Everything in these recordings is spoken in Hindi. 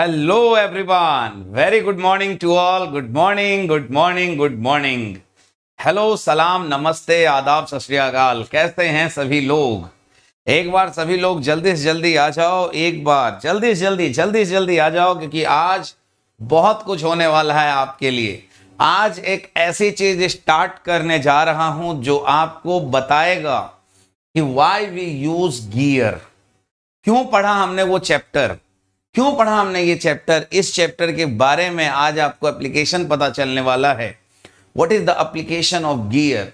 Hello everyone very good morning to all good morning good morning good morning hello सलाम नमस्ते आदाब सत कैसे हैं सभी लोग एक बार सभी लोग जल्दी से जल्दी आ जाओ एक बार जल्दी से जल्दी जल्दी से जल्दी आ जाओ क्योंकि आज बहुत कुछ होने वाला है आपके लिए आज एक ऐसी चीज स्टार्ट करने जा रहा हूं जो आपको बताएगा कि वाई वी यूज गियर क्यों पढ़ा हमने वो चैप्टर क्यों पढ़ा हमने ये चैप्टर इस चैप्टर के बारे में आज आपको एप्लीकेशन पता चलने वाला है what is the application of gear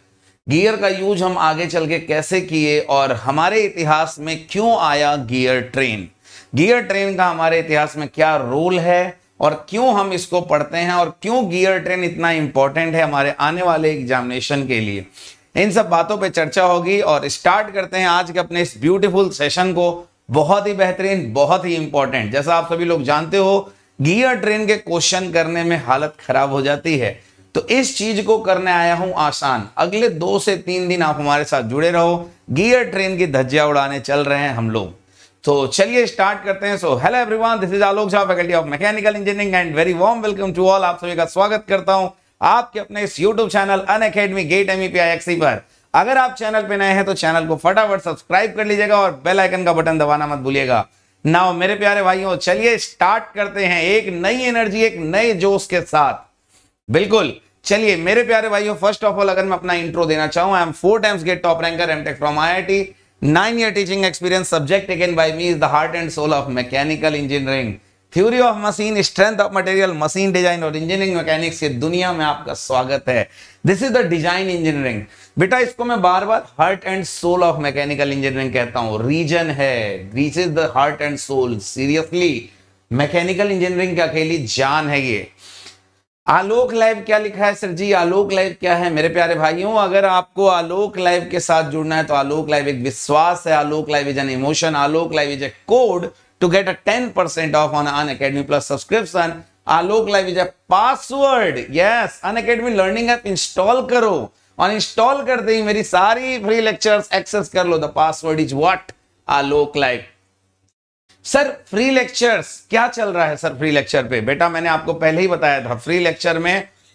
gear का यूज हम आगे चल के कैसे किए और हमारे इतिहास में क्यों आया गियर ट्रेन गियर ट्रेन का हमारे इतिहास में क्या रोल है और क्यों हम इसको पढ़ते हैं और क्यों गियर ट्रेन इतना इंपॉर्टेंट है हमारे आने वाले एग्जामिनेशन के लिए इन सब बातों पे चर्चा होगी और स्टार्ट करते हैं आज के अपने इस ब्यूटीफुल सेशन को बहुत ही बेहतरीन बहुत ही इंपॉर्टेंट जैसा आप सभी लोग जानते हो गियर ट्रेन के क्वेश्चन करने में हालत खराब हो जाती है तो इस चीज को करने आया हूं आसान अगले दो से तीन दिन आप हमारे साथ जुड़े रहो गियर ट्रेन की धज्जिया उड़ाने चल रहे हैं हम लोग तो चलिए स्टार्ट करते हैं so hello everyone this is Alok Jha faculty of mechanical engineering and very warm welcome to all आप सभी का स्वागत करता हूं आपके अपने इस YouTube channel Unacademy GATE MPI पर अगर आप चैनल पे नए हैं तो चैनल को फटाफट सब्सक्राइब कर लीजिएगा और बेल आइकन का बटन दबाना मत भूलिएगा नाउ मेरे प्यारे भाइयों चलिए स्टार्ट करते हैं एक नई एनर्जी एक नए जोश के साथ बिल्कुल चलिए मेरे प्यारे भाइयों फर्स्ट ऑफ ऑल अगर मैं अपना इंट्रो देना चाहूं I am four times GATE top ranker am from I nine year teaching experience subject taken by me is the heart and soul of mechanical engineering theory of machine strength of material machine design और इंजीनियरिंग मैकेनिक्स ये दुनिया में आपका स्वागत है this is the design engineering बेटा इसको मैं बार बार heart and soul of mechanical engineering कहता हूँ रीजन है this is the heart and soul seriously mechanical engineering की अकेली जान है ये आलोक लाइव क्या लिखा है सर जी आलोक लाइव क्या है मेरे प्यारे भाइयों अगर आपको आलोक लाइव के साथ जुड़ना है तो आलोक लाइव एक विश्वास है Alok live is an emotion Alok live is a code to get a 10% off on an Academy Plus subscription. Alok Live is a password. Yes, An Academy Learning app install करो और इंस्टॉल करते ही मेरी सारी फ्री लेक्चर्स एक्सेस कर लो the password is what Alok live sir free lectures क्या चल रहा है सर फ्री लेक्चर पे बेटा मैंने आपको पहले ही बताया था फ्री लेक्चर में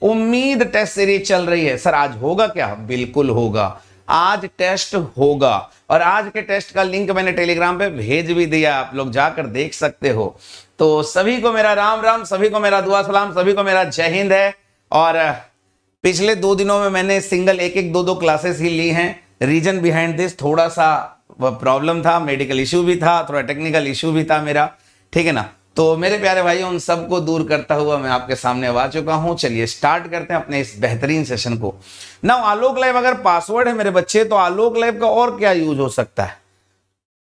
उम्मीद टेस्ट सीरीज चल रही है सर आज होगा क्या बिल्कुल होगा आज टेस्ट होगा और आज के टेस्ट का लिंक मैंने टेलीग्राम पे भेज भी दिया आप लोग जाकर देख सकते हो तो सभी को मेरा राम राम सभी को मेरा दुआ सलाम सभी को मेरा जय हिंद है और पिछले दो दिनों में मैंने सिंगल एक एक दो दो क्लासेस ही ली हैं रीजन बिहाइंड दिस थोड़ा सा प्रॉब्लम था मेडिकल इशू भी था थोड़ा टेक्निकल इशू भी था मेरा ठीक है ना तो मेरे प्यारे भाई उन सबको दूर करता हुआ मैं आपके सामने आ चुका हूं चलिए स्टार्ट करते हैं अपने इस बेहतरीन सेशन को ना आलोक लाइव अगर पासवर्ड है मेरे बच्चे तो आलोक लाइव का और क्या यूज हो सकता है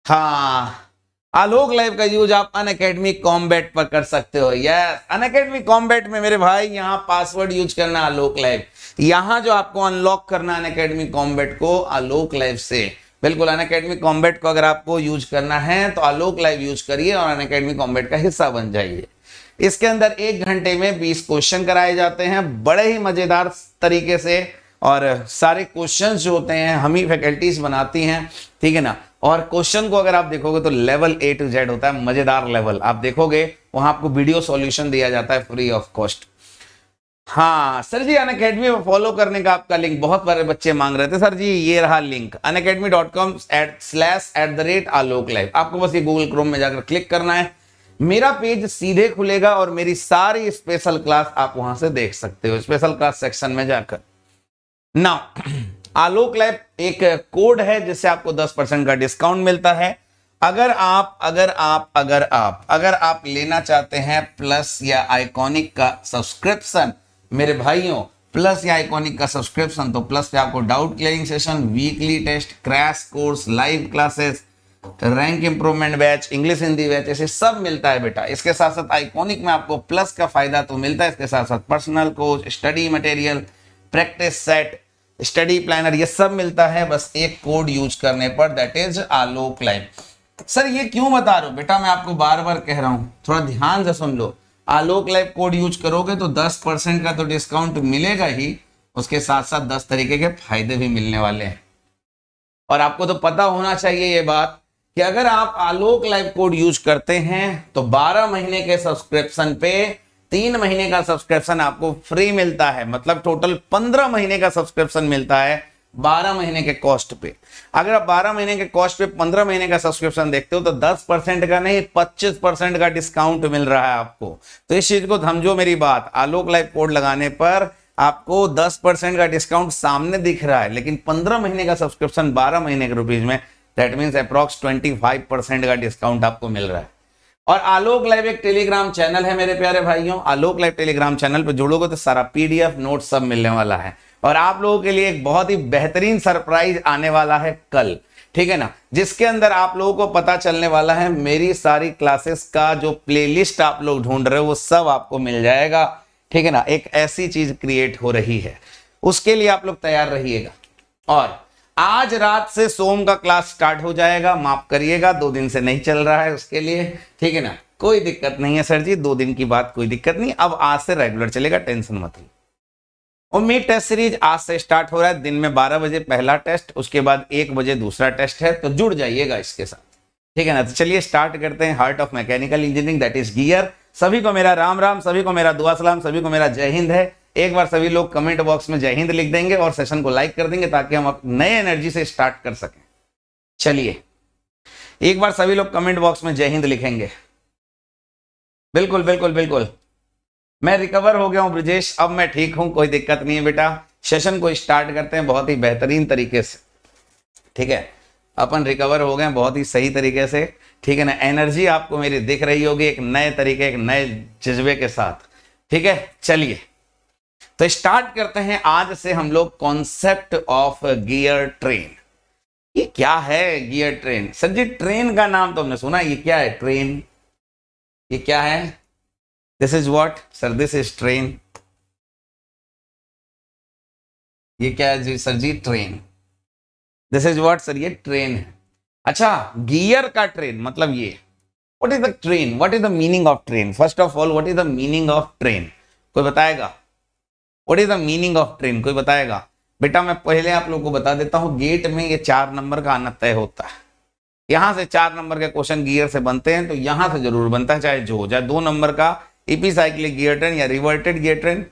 हाँ आलोक लाइव का यूज आप अन अकेडमी कॉम्बैट पर कर सकते हो यस अन अकेडमी कॉम्बैट में मेरे भाई यहाँ पासवर्ड यूज करना आलोक लाइव यहाँ जो आपको अनलॉक करना अन अकेडमी को आलोक लाइव से बिल्कुल अन अकेडमी कॉम्बेट को अगर आपको यूज करना है तो आलोक लाइव यूज करिए और अन अकेडमी कॉम्बेट का हिस्सा बन जाइए इसके अंदर एक घंटे में बीस क्वेश्चन कराए जाते हैं बड़े ही मज़ेदार तरीके से और सारे क्वेश्चन जो होते हैं हम ही फैकल्टीज बनाती हैं ठीक है ना और क्वेश्चन को अगर आप देखोगे तो लेवल ए टू जेड होता है मज़ेदार लेवल आप देखोगे वहां आपको वीडियो सॉल्यूशन दिया जाता है फ्री ऑफ कॉस्ट हाँ सर जी अन अकेडमी में फॉलो करने का आपका लिंक बहुत सारे बच्चे मांग रहे थे सर जी ये रहा link Unacademy dot com at slash at the rate Alok live आपको बस ये गूगल क्रोम में जाकर क्लिक करना है मेरा पेज सीधे खुलेगा और मेरी सारी स्पेशल क्लास आप वहां से देख सकते हो स्पेशल क्लास सेक्शन में जाकर ना आलोक लाइव एक कोड है जिससे आपको दस परसेंट का डिस्काउंट मिलता है अगर आप अगर आप अगर आप अगर आप लेना चाहते हैं प्लस या आइकॉनिक का सब्सक्रिप्शन मेरे भाइयों प्लस या आइकॉनिक का सब्सक्रिप्शन तो प्लस पे आपको doubt clearing session weekly test crash course live classes rank improvement batch English Hindi batch ऐसे सब मिलता है बेटा इसके साथ साथ आइकॉनिक में आपको प्लस का फायदा तो मिलता है इसके साथ साथ personal coach study material practice set study planner ये सब मिलता है बस एक कोड यूज करने पर that is Alok live sir ये क्यों बता रहा हूं बेटा मैं आपको बार बार कह रहा हूं थोड़ा ध्यान से सुन लो आलोक लाइव कोड यूज करोगे तो दस परसेंट का तो डिस्काउंट मिलेगा ही उसके साथ साथ दस तरीके के फायदे भी मिलने वाले हैं और आपको तो पता होना चाहिए ये बात कि अगर आप आलोक लाइव कोड यूज करते हैं तो 12 महीने के सब्सक्रिप्शन पे तीन महीने का सब्सक्रिप्शन आपको फ्री मिलता है मतलब टोटल 15 महीने का सब्सक्रिप्शन मिलता है 12 महीने के कॉस्ट पे अगर आप 12 महीने के कॉस्ट पे 15 महीने का सब्सक्रिप्शन देखते हो तो 10 परसेंट का नहीं 25 परसेंट का डिस्काउंट मिल रहा है आपको तो इस चीज को समझो मेरी बात आलोक लाइव कोड लगाने पर आपको 10 परसेंट का डिस्काउंट सामने दिख रहा है लेकिन 15 महीने का सब्सक्रिप्शन 12 महीने के रुपीज में that mean approx twenty percent का डिस्काउंट आपको मिल रहा है और आलोक लाइव एक टेलीग्राम चैनल है मेरे प्यारे भाइयों आलोक लाइव टेलीग्राम चैनल पर जुड़ोगे तो सारा पीडीएफ नोट सब मिलने वाला है और आप लोगों के लिए एक बहुत ही बेहतरीन सरप्राइज आने वाला है कल ठीक है ना जिसके अंदर आप लोगों को पता चलने वाला है मेरी सारी क्लासेस का जो प्लेलिस्ट आप लोग ढूंढ रहे हो वो सब आपको मिल जाएगा ठीक है ना एक ऐसी चीज क्रिएट हो रही है उसके लिए आप लोग तैयार रहिएगा और आज रात से सोम का क्लास स्टार्ट हो जाएगा माफ करिएगा दो दिन से नहीं चल रहा है उसके लिए ठीक है ना कोई दिक्कत नहीं है सर जी दो दिन की बात कोई दिक्कत नहीं अब आज से रेगुलर चलेगा टेंशन मत लो उम्मीद टेस्ट सीरीज आज से स्टार्ट हो रहा है दिन में 12 बजे पहला टेस्ट उसके बाद एक बजे दूसरा टेस्ट है तो जुड़ जाइएगा इसके साथ ठीक है ना तो चलिए स्टार्ट करते हैं heart of mechanical engineering that is gear सभी को मेरा राम राम सभी को मेरा दुआ सलाम सभी को मेरा जय हिंद है एक बार सभी लोग कमेंट बॉक्स में जय हिंद लिख देंगे और सेशन को लाइक कर देंगे ताकि हम नए एनर्जी से स्टार्ट कर सकें चलिए एक बार सभी लोग कमेंट बॉक्स में जय हिंद लिखेंगे बिल्कुल बिल्कुल बिल्कुल मैं रिकवर हो गया हूँ ब्रजेश अब मैं ठीक हूं कोई दिक्कत नहीं है बेटा सेशन को स्टार्ट करते हैं बहुत ही बेहतरीन तरीके से ठीक है अपन रिकवर हो गए बहुत ही सही तरीके से ठीक है ना एनर्जी आपको मेरी दिख रही होगी एक नए तरीके एक नए जज्बे के साथ ठीक है चलिए तो स्टार्ट करते हैं आज से हम लोग कॉन्सेप्ट ऑफ गियर ट्रेन ये क्या है gear train sir ji train का नाम तो हमने सुना ये क्या है ट्रेन ये क्या है this is what sir this is train ये क्या है जी sir ji train this is what sir ये ट्रेन है अच्छा गियर का ट्रेन मतलब ये what is the train what is the meaning of train first of all what is the meaning of train कोई बताएगा what is the meaning of train कोई बताएगा बेटा मैं पहले आप लोगों को बता देता हूं गेट में ये चार नंबर का आना तय होता है यहां से चार नंबर के क्वेश्चन गियर से बनते हैं तो यहां से जरूर बनता है चाहे जो हो जाए दो नंबर का इपीसाइक्लिक गियर ट्रेन या रिवर्टेड गियर ट्रेन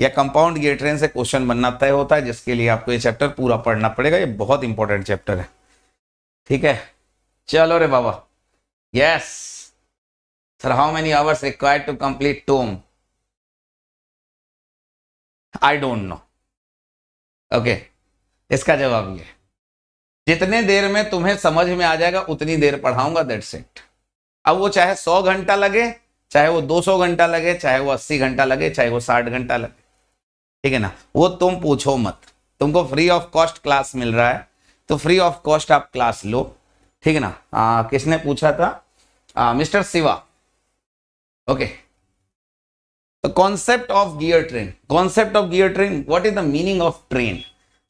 या कंपाउंड गियर ट्रेन से क्वेश्चन बनना तय होता है जिसके लिए आपको ये चैप्टर पूरा पढ़ना पड़ेगा ये बहुत इंपॉर्टेंट चैप्टर है ठीक है चलो रे बाबा yes sir how many hours required to complete tom I don't know okay इसका जवाब ये जितने देर में तुम्हें समझ में आ जाएगा उतनी देर पढ़ाऊंगा दैट्स इट अब वो चाहे सौ घंटा लगे चाहे वो 200 घंटा लगे चाहे वो 80 घंटा लगे चाहे वो 60 घंटा लगे ठीक है ना वो तुम पूछो मत तुमको फ्री ऑफ कॉस्ट क्लास मिल रहा है तो फ्री ऑफ कॉस्ट आप क्लास लो ठीक है ना आ, किसने पूछा था आ, mister Shiva okay concept of gear train concept of gear train what is the meaning of train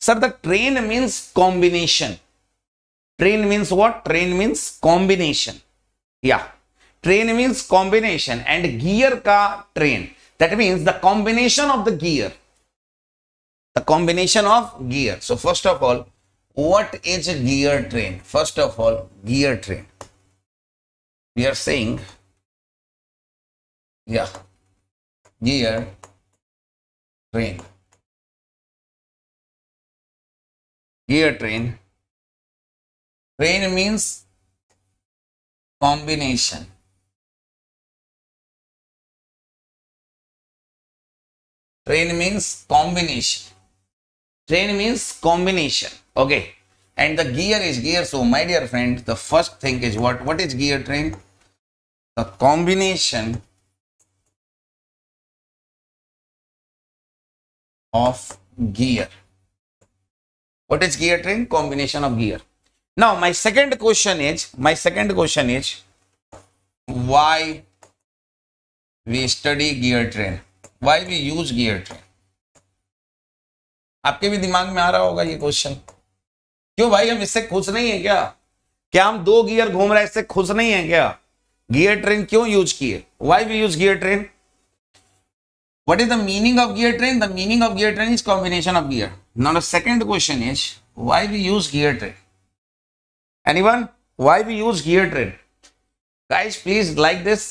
sir the train means combination train means what train means combination या Train means combination and gear ka train. That means the combination of the gear. The combination of gear. So first of all, what is a gear train? First of all, gear train. We are saying, yeah, gear train. Gear train. Train means combination Train means combination. Train means combination. Okay. And the gear is gear. So, my dear friend, the first thing is what? What is gear train? The combination of gear. What is gear train? Combination of gear. Now, my second question is, my second question is, why we study gear train? Why we use gear train आपके भी दिमाग में आ रहा होगा ये क्वेश्चन क्यों भाई हम इससे खुश नहीं है क्या क्या हम दो गियर घूम रहे इससे खुश नहीं है क्या गियर ट्रेन क्यों यूज किए why we use gear train what is the meaning of gear train the meaning of gear train is combination of gear not second question is why we use gear train anyone why we use gear train guys please like this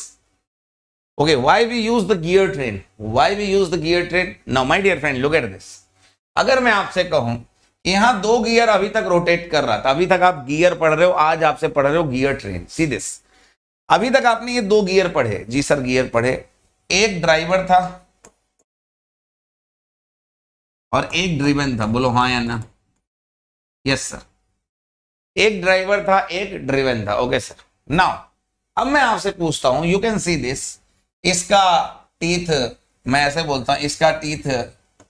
Okay, why we use the gear train? Why we use the gear train? Now, my dear friend, look at this. अगर मैं आपसे कहूं यहां दो गियर अभी तक रोटेट कर रहा था अभी तक आप गियर पढ़ रहे हो आज आपसे पढ़ रहे हो गियर ट्रेन सी दिस अभी तक आपने ये दो गियर पढ़े जी सर गियर पढ़े एक ड्राइवर था और एक ड्रिवन था बोलो हाँ या ना यस सर एक ड्राइवर था एक ड्रिवन था ओके सर नाउ अब मैं आपसे पूछता हूं यू कैन सी दिस इसका टीथ मैं ऐसे बोलता हूं इसका टीथ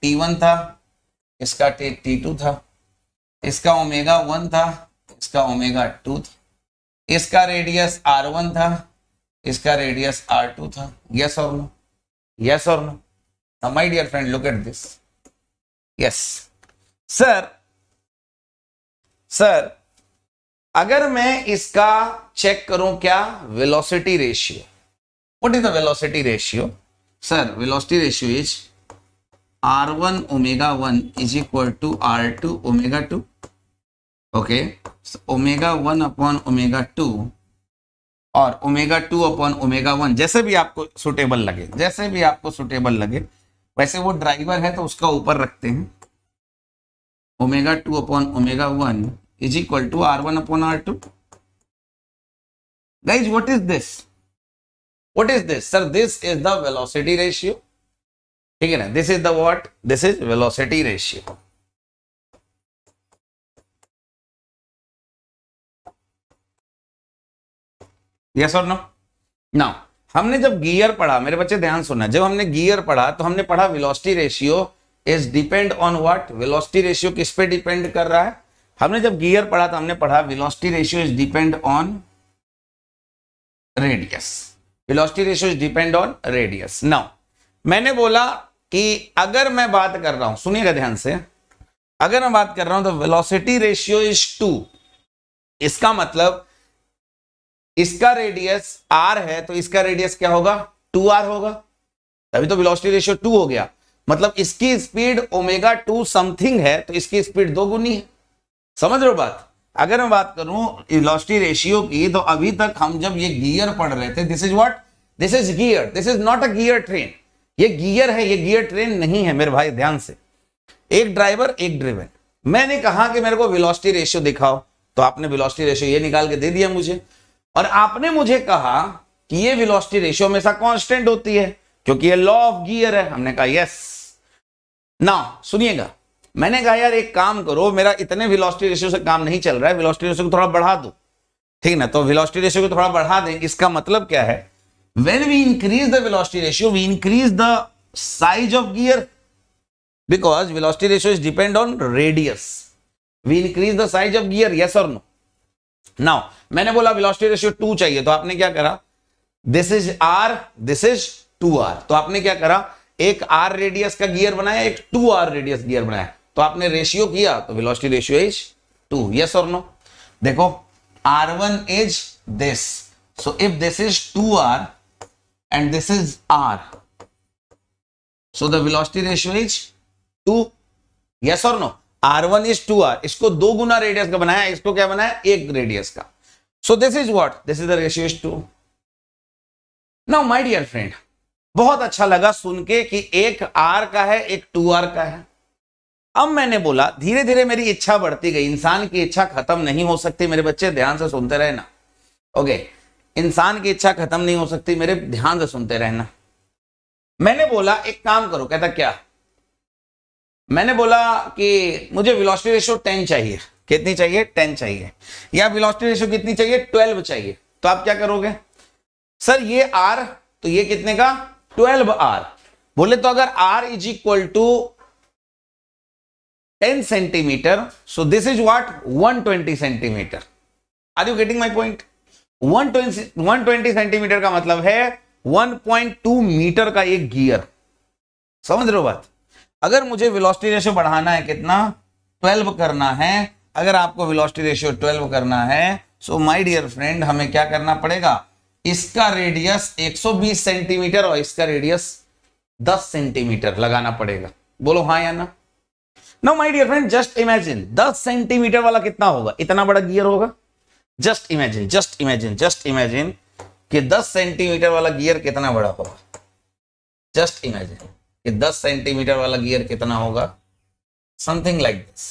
टी वन था इसका टीथ टी टू था इसका ओमेगा वन था इसका ओमेगा टू था इसका रेडियस आर वन था इसका रेडियस आर टू था यस और नो यस और no my dear friend look at this yes sir sir अगर मैं इसका चेक करूं क्या velocity ratio What is the velocity ratio? Sir, velocity ratio is R1 omega 1 is equal to R2 omega 2. Okay. So, omega 1 upon omega 2 और omega two upon omega one जैसे भी आपको सुटेबल लगे जैसे भी आपको सुटेबल लगे वैसे वो ड्राइवर है तो उसका ऊपर रखते हैं omega two upon omega one is equal to R one upon R two guys what is this what is this sir this is the velocity ratio ठीक है ना this is the what this is velocity ratio yes और नो नाउ हमने जब गियर पढ़ा मेरे बच्चे ध्यान सुनना जब हमने गियर पढ़ा तो हमने पढ़ा velocity ratio is depend on what velocity ratio किस पे डिपेंड कर रहा है हमने जब गियर पढ़ा तो हमने पढ़ा velocity ratio is depend on radius velocity ratio depend on radius now मैंने बोला कि अगर मैं बात कर रहा हूं सुनिएगा ध्यान से अगर मैं बात कर रहा हूं तो वेलोसिटी रेशियो इज टू इसका मतलब इसका रेडियस आर है तो इसका रेडियस क्या होगा टू आर होगा तभी तो वेलोसिटी रेशियो टू हो गया मतलब इसकी स्पीड ओमेगा टू समथिंग है तो इसकी स्पीड दो गुनी है समझ रहे हो बात अगर मैं बात करूं इलास्टी रेशियो की तो अभी तक हम जब ये गियर पढ़ रहे थे this is what this is gear this is not a gear train ये गियर है ये गियर ट्रेन नहीं है मेरे भाई ध्यान से एक ड्राइवर एक ड्रिवन मैंने कहा कि मेरे को विलोस्टी रेशियो दिखाओ तो आपने विलोस्टी रेशियो ये निकाल के दे दिया मुझे और आपने मुझे कहा कि ये विलोस्टी रेशियो हमेशा कांस्टेंट होती है क्योंकि ये लॉ ऑफ गियर है हमने कहा यस ना सुनिएगा मैंने कहा यार एक काम करो मेरा इतने वेलोसिटी रेशियो से काम नहीं चल रहा है वेलोसिटी रेशियो को थोड़ा बढ़ा दो ठीक ना तो वेलोसिटी रेशियो को थोड़ा बढ़ा दें इसका मतलब क्या है when we increase the velocity ratio we increase the size of gear because velocity ratio is depend on radius we increase the size of gear yes और नो नाउ मैंने बोला वेलोसिटी रेशियो टू चाहिए तो आपने क्या करा this is R this is two R तो आपने क्या करा एक आर रेडियस का गियर बनाया एक टू आर रेडियस गियर बनाया तो आपने रेशियो किया तो velocity ratio is two yes और नो देखो R one is this so if this is two R and this is R so the velocity ratio is two yes और no R one is two R इसको दो गुना रेडियस का बनाया इसको क्या बनाया एक रेडियस का so this is what this is the ratio is two now my dear friend बहुत अच्छा लगा सुन के कि एक आर का है एक टू आर का है अब मैंने बोला धीरे धीरे मेरी इच्छा बढ़ती गई इंसान की इच्छा खत्म नहीं हो सकती मेरे बच्चे ध्यान से सुनते रहना ओके इंसान की इच्छा खत्म नहीं हो सकती मेरे ध्यान से सुनते रहना मैंने बोला एक काम करो कहता क्या मैंने बोला कि मुझे वेलोसिटी रेशो टेन चाहिए कितनी चाहिए टेन चाहिए या वेलोसिटी रेशो कितनी चाहिए ट्वेल्व चाहिए तो आप क्या करोगे सर ये आर तो ये कितने का ट्वेल्व आर बोले तो अगर R is equal to 10 centimeter. So this is what 120 centimeter. Are you getting my point? 120 120 centimetre का मतलब है 1.2 मीटर का एक गियर समझ रहे हो बात अगर मुझे वेलोसिटी रेशियो बढ़ाना है कितना 12 करना है अगर आपको वेलोसिटी रेशियो 12 करना है सो माई डियर फ्रेंड हमें क्या करना पड़ेगा इसका रेडियस 120 सेंटीमीटर और इसका रेडियस 10 सेंटीमीटर लगाना पड़ेगा बोलो हाँ या ना no my dear friend just imagine 10 centimetre वाला कितना होगा इतना बड़ा गियर होगा just imagine just imagine just imagine कि 10 सेंटीमीटर वाला गियर कितना बड़ा होगा जस्ट इमेजिन कि 10 सेंटीमीटर वाला गियर कितना होगा something like this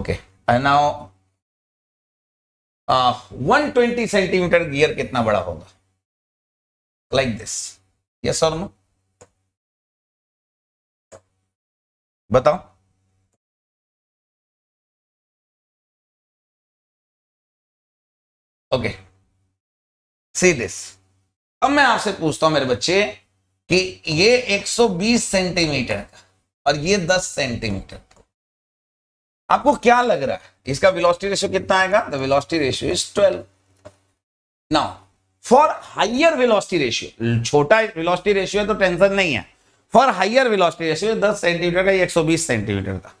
okay now one twenty centimetre gear कितना बड़ा होगा लाइक दिस यस और नो बताओ ओके सी दिस अब मैं आपसे पूछता हूं मेरे बच्चे कि ये 120 सेंटीमीटर का और ये 10 सेंटीमीटर आपको क्या लग रहा है इसका वेलोसिटी रेशियो कितना आएगा the velocity ratio is 12 now for higher velocity ratio छोटा वेलोसिटी रेशियो है तो टेंशन नहीं है फॉर हाइयर विलोसिटी रेशियो दस सेंटीमीटर का एक सौ बीस सेंटीमीटर का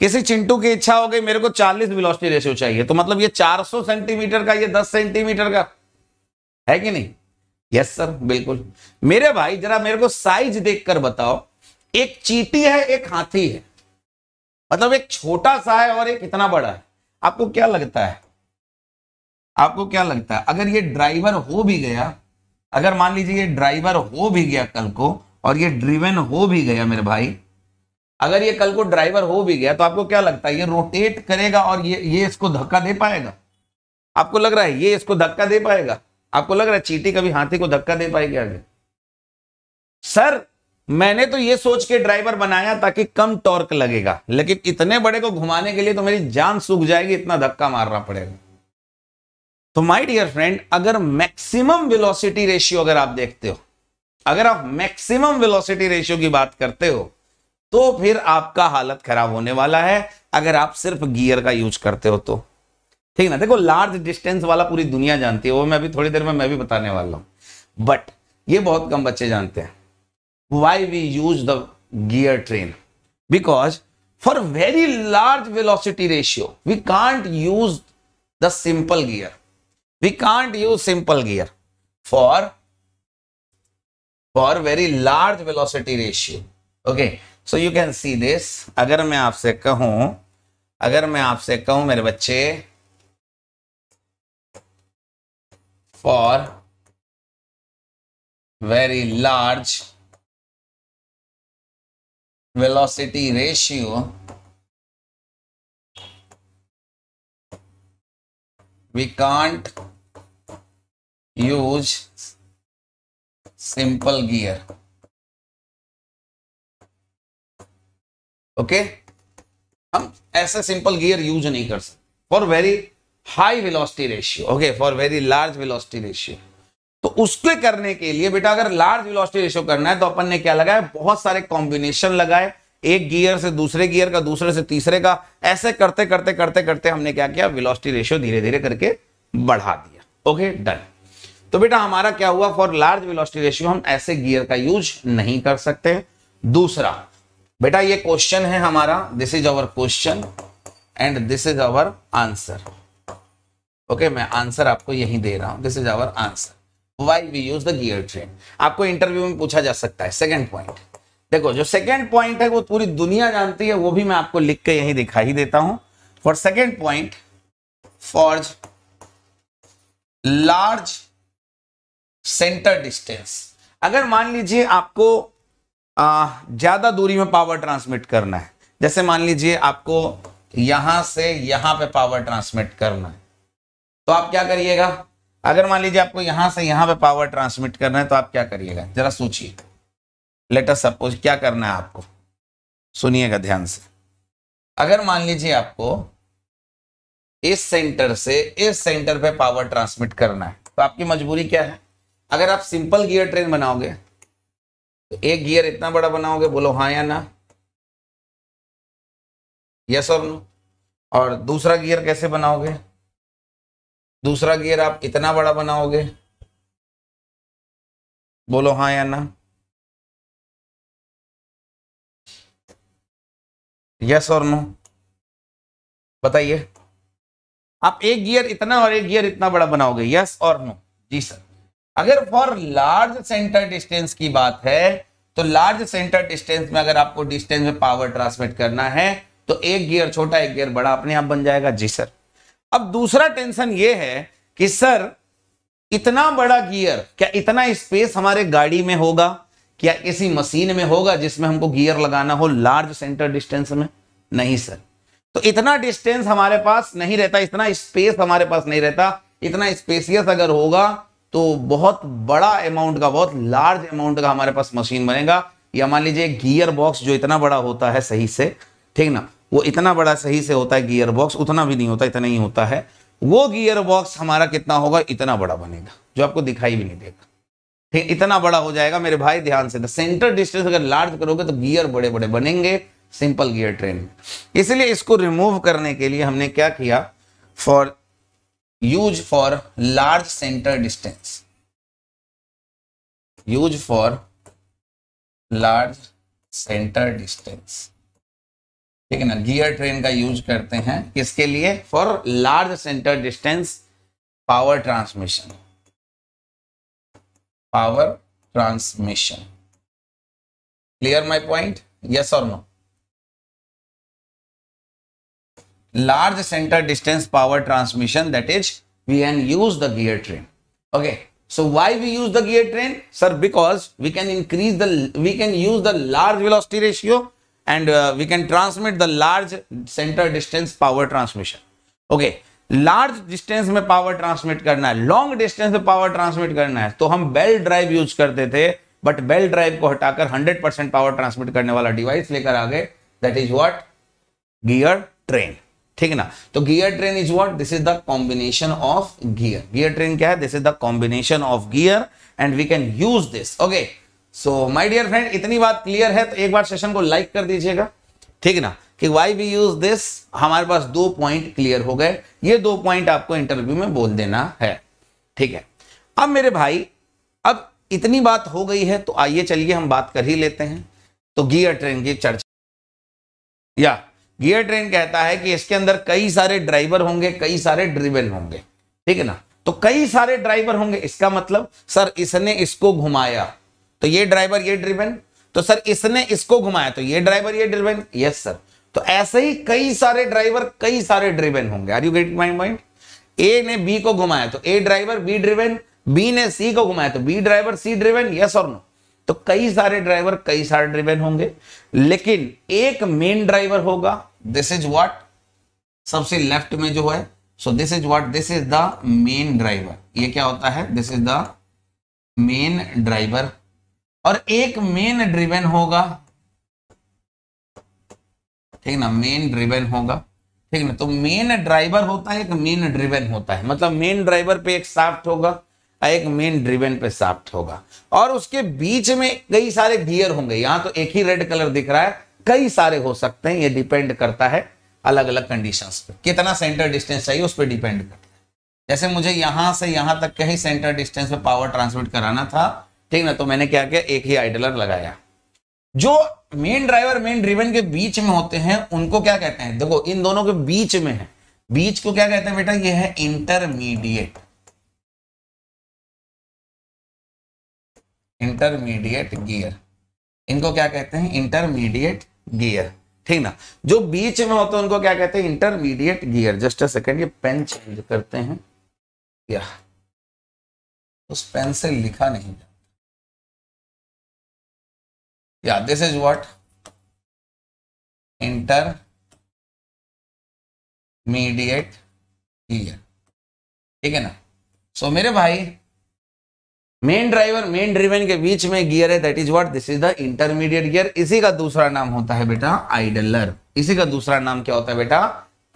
किसी चिंटू की इच्छा हो गई मेरे को चालीस विलोसिटी रेशियो चाहिए तो मतलब ये चार सौ सेंटीमीटर का ये दस सेंटीमीटर का है कि नहीं यस सर बिल्कुल मेरे भाई जरा मेरे को साइज देखकर बताओ एक चीटी है एक हाथी है मतलब एक छोटा सा है और एक इतना बड़ा है आपको क्या लगता है आपको क्या लगता है अगर ये ड्राइवर हो भी गया अगर मान लीजिए ये ड्राइवर हो भी गया कल को और ये ड्रिवन हो भी गया मेरे भाई अगर ये कल को ड्राइवर हो भी गया तो आपको क्या लगता है ये रोटेट करेगा और ये ये इसको धक्का दे पाएगा आपको लग रहा है ये इसको धक्का दे पाएगा आपको लग रहा है चीटी कभी हाथी को धक्का दे पाएगी आगे सर मैंने तो ये सोच के ड्राइवर बनाया ताकि कम टॉर्क लगेगा लेकिन इतने बड़े को घुमाने के लिए तो मेरी जान सूख जाएगी इतना धक्का मारना पड़ेगा तो माई डियर फ्रेंड अगर मैक्सिमम वेलोसिटी रेशियो अगर आप देखते हो अगर आप मैक्सिमम वेलोसिटी रेशियो की बात करते हो तो फिर आपका हालत खराब होने वाला है अगर आप सिर्फ गियर का यूज करते हो तो ठीक ना देखो लार्ज डिस्टेंस वाला पूरी दुनिया जानती है वो मैं अभी थोड़ी देर में मैं भी बताने वाला हूं बट ये बहुत कम बच्चे जानते हैं why we use the gear train because for very large velocity ratio we can't use the simple gear we can't use simple gear for for very large velocity ratio okay so you can see this अगर मैं आपसे कहूं अगर मैं आपसे कहूं मेरे बच्चे for very large velocity ratio we can't use simple gear okay हम ऐसे सिंपल गियर यूज नहीं कर सकते for very high velocity ratio okay for very large velocity ratio तो उसके करने के लिए बेटा अगर लार्ज वेलोसिटी रेशियो करना है तो अपन ने क्या लगाया बहुत सारे कॉम्बिनेशन लगाए एक गियर से दूसरे गियर का दूसरे से तीसरे का ऐसे करते करते करते करते हमने क्या किया वेलोसिटी रेशियो धीरे धीरे करके बढ़ा दिया ओके okay? डन तो बेटा हमारा क्या हुआ फॉर लार्ज वेलोसिटी रेशियो हम ऐसे गियर का यूज नहीं कर सकते दूसरा बेटा ये क्वेश्चन है हमारा this is our question and this is our answer okay मैं आंसर आपको यही दे रहा हूं this is our answer why we use the gear train आपको इंटरव्यू में पूछा जा सकता है सेकेंड पॉइंट देखो जो सेकेंड पॉइंट है वो पूरी दुनिया जानती है वो भी मैं आपको लिख के यही दिखा ही देता हूं for second point for large centre distance अगर मान लीजिए आपको ज्यादा दूरी में पावर ट्रांसमिट करना है जैसे मान लीजिए आपको यहां से यहां पे पावर ट्रांसमिट करना है तो आप क्या करिएगा अगर मान लीजिए आपको यहां से यहां पे पावर ट्रांसमिट करना है तो आप क्या करिएगा जरा सोचिए लेटर सपोज क्या करना है आपको सुनिएगा ध्यान से अगर मान लीजिए आपको इस सेंटर से इस सेंटर पे पावर ट्रांसमिट करना है तो आपकी मजबूरी क्या है अगर आप सिंपल गियर ट्रेन बनाओगे तो एक गियर इतना बड़ा बनाओगे बोलो हाँ या ना यस और नो और दूसरा गियर कैसे बनाओगे दूसरा गियर आप इतना बड़ा बनाओगे बोलो हाँ या ना यस और नो बताइए आप एक गियर इतना और एक गियर इतना बड़ा बनाओगे यस और नो जी सर अगर फॉर लार्ज सेंटर डिस्टेंस की बात है तो लार्ज सेंटर डिस्टेंस में अगर आपको डिस्टेंस में पावर ट्रांसमिट करना है तो एक गियर छोटा एक गियर बड़ा अपने आप बन जाएगा जी सर अब दूसरा टेंशन ये है कि सर इतना बड़ा गियर क्या इतना स्पेस हमारे गाड़ी में होगा क्या किसी मशीन में होगा जिसमें हमको गियर लगाना हो लार्ज सेंटर डिस्टेंस में नहीं सर तो इतना डिस्टेंस हमारे पास नहीं रहता इतना स्पेस हमारे पास नहीं रहता इतना स्पेसियस अगर होगा तो बहुत बड़ा अमाउंट का बहुत लार्ज अमाउंट का हमारे पास मशीन बनेगा या मान लीजिए गियर बॉक्स जो इतना बड़ा होता है सही से ठीक ना वो इतना बड़ा सही से होता है गियर बॉक्स उतना भी नहीं होता इतना ही होता है वो गियर बॉक्स हमारा कितना होगा इतना बड़ा बनेगा जो आपको दिखाई भी नहीं देगा ठीक इतना बड़ा हो जाएगा मेरे भाई ध्यान से सेंटर डिस्टेंस अगर लार्ज करोगे तो गियर बड़े बड़े बनेंगे सिंपल गियर ट्रेन इसलिए इसको रिमूव करने के लिए हमने क्या किया for use for large centre distance use for large centre distance ठीक है ना गियर ट्रेन का यूज करते हैं किसके लिए for large centre distance power transmission power transmission clear my point yes और no large center distance power transmission that is we can use the gear train okay so why we use the gear train sir because we can increase the we can use the large velocity ratio and uh, we can transmit the large center distance power transmission okay large distance में पावर ट्रांसमिट करना है लॉन्ग डिस्टेंस में पावर ट्रांसमिट करना है तो हम बेल ड्राइव यूज करते थे बट बेल ड्राइव को हटाकर 100 परसेंट पावर ट्रांसमिट करने वाला डिवाइस लेकर आ गए that is what gear train ठीक है ना तो gear train is what this is the combination of gear gear train क्या है this is the combination of gear and we can use this okay so my dear friend इतनी बात क्लियर है तो एक बार सेशन को लाइक कर दीजिएगा ठीक है ना कि वाई वी यूज दिस हमारे पास दो पॉइंट क्लियर हो गए ये दो पॉइंट आपको इंटरव्यू में बोल देना है ठीक है अब मेरे भाई अब इतनी बात हो गई है तो आइए चलिए हम बात कर ही लेते हैं तो गियर ट्रेन की चर्चा या गियर ट्रेन कहता है कि इसके अंदर कई सारे ड्राइवर होंगे कई सारे ड्रिवेन होंगे ठीक है ना तो कई सारे ड्राइवर होंगे इसका मतलब सर इसने इसको घुमाया तो ये ड्राइवर ये ड्रिवेन तो सर इसने इसको घुमाया तो ये ड्राइवर ये ड्रिवेन यस सर तो ऐसे ही कई सारे ड्राइवर कई सारे ड्रिवेन होंगे are you get my mind A ने बी को घुमाया तो A driver B driven B ने सी को घुमाया तो B driver C driven yes और नो तो कई सारे ड्राइवर कई सारे ड्रिवेन होंगे लेकिन एक मेन ड्राइवर होगा दिस इज व्हाट सबसे लेफ्ट में जो है so this is what this is the main driver ये क्या होता है this is the main driver और एक मेन ड्रिवेन होगा ठीक ना मेन ड्रिवेन होगा ठीक ना तो मेन ड्राइवर होता है एक मेन ड्रिवेन होता है मतलब मेन ड्राइवर पे एक साफ्ट होगा एक मेन ड्रिवेन पे साफ्ट होगा और उसके बीच में कई सारे गियर होंगे यहां तो एक ही रेड कलर दिख रहा है कई सारे हो सकते हैं ये डिपेंड करता है अलग अलग कंडीशन पे कितना सेंटर डिस्टेंस चाहिए उस पर डिपेंड करता है जैसे मुझे यहां से यहां तक के ही सेंटर डिस्टेंस पे पावर ट्रांसमिट कराना था ठीक ना तो मैंने क्या किया एक ही आइडलर लगाया जो मेन ड्राइवर मेन ड्रिवेन के बीच में होते हैं उनको क्या कहते हैं देखो इन दोनों के बीच में है बीच को क्या कहते हैं बेटा ये है इंटरमीडिएट इंटरमीडिएट गियर इनको क्या कहते हैं इंटरमीडिएट गियर ठीक ना जो बीच में होते हैं उनको क्या कहते हैं intermediate gear just a second ये पेन चेंज करते हैं या उस पेन से लिखा नहीं जाता या this is what intermediate gear ठीक है ना सो so, मेरे भाई मेन ड्राइवर मेन ड्रिवेन के बीच में गियर है that is what this is the intermediate gear इसी का दूसरा नाम होता है बेटा आइडलर इसी का दूसरा नाम क्या होता है बेटा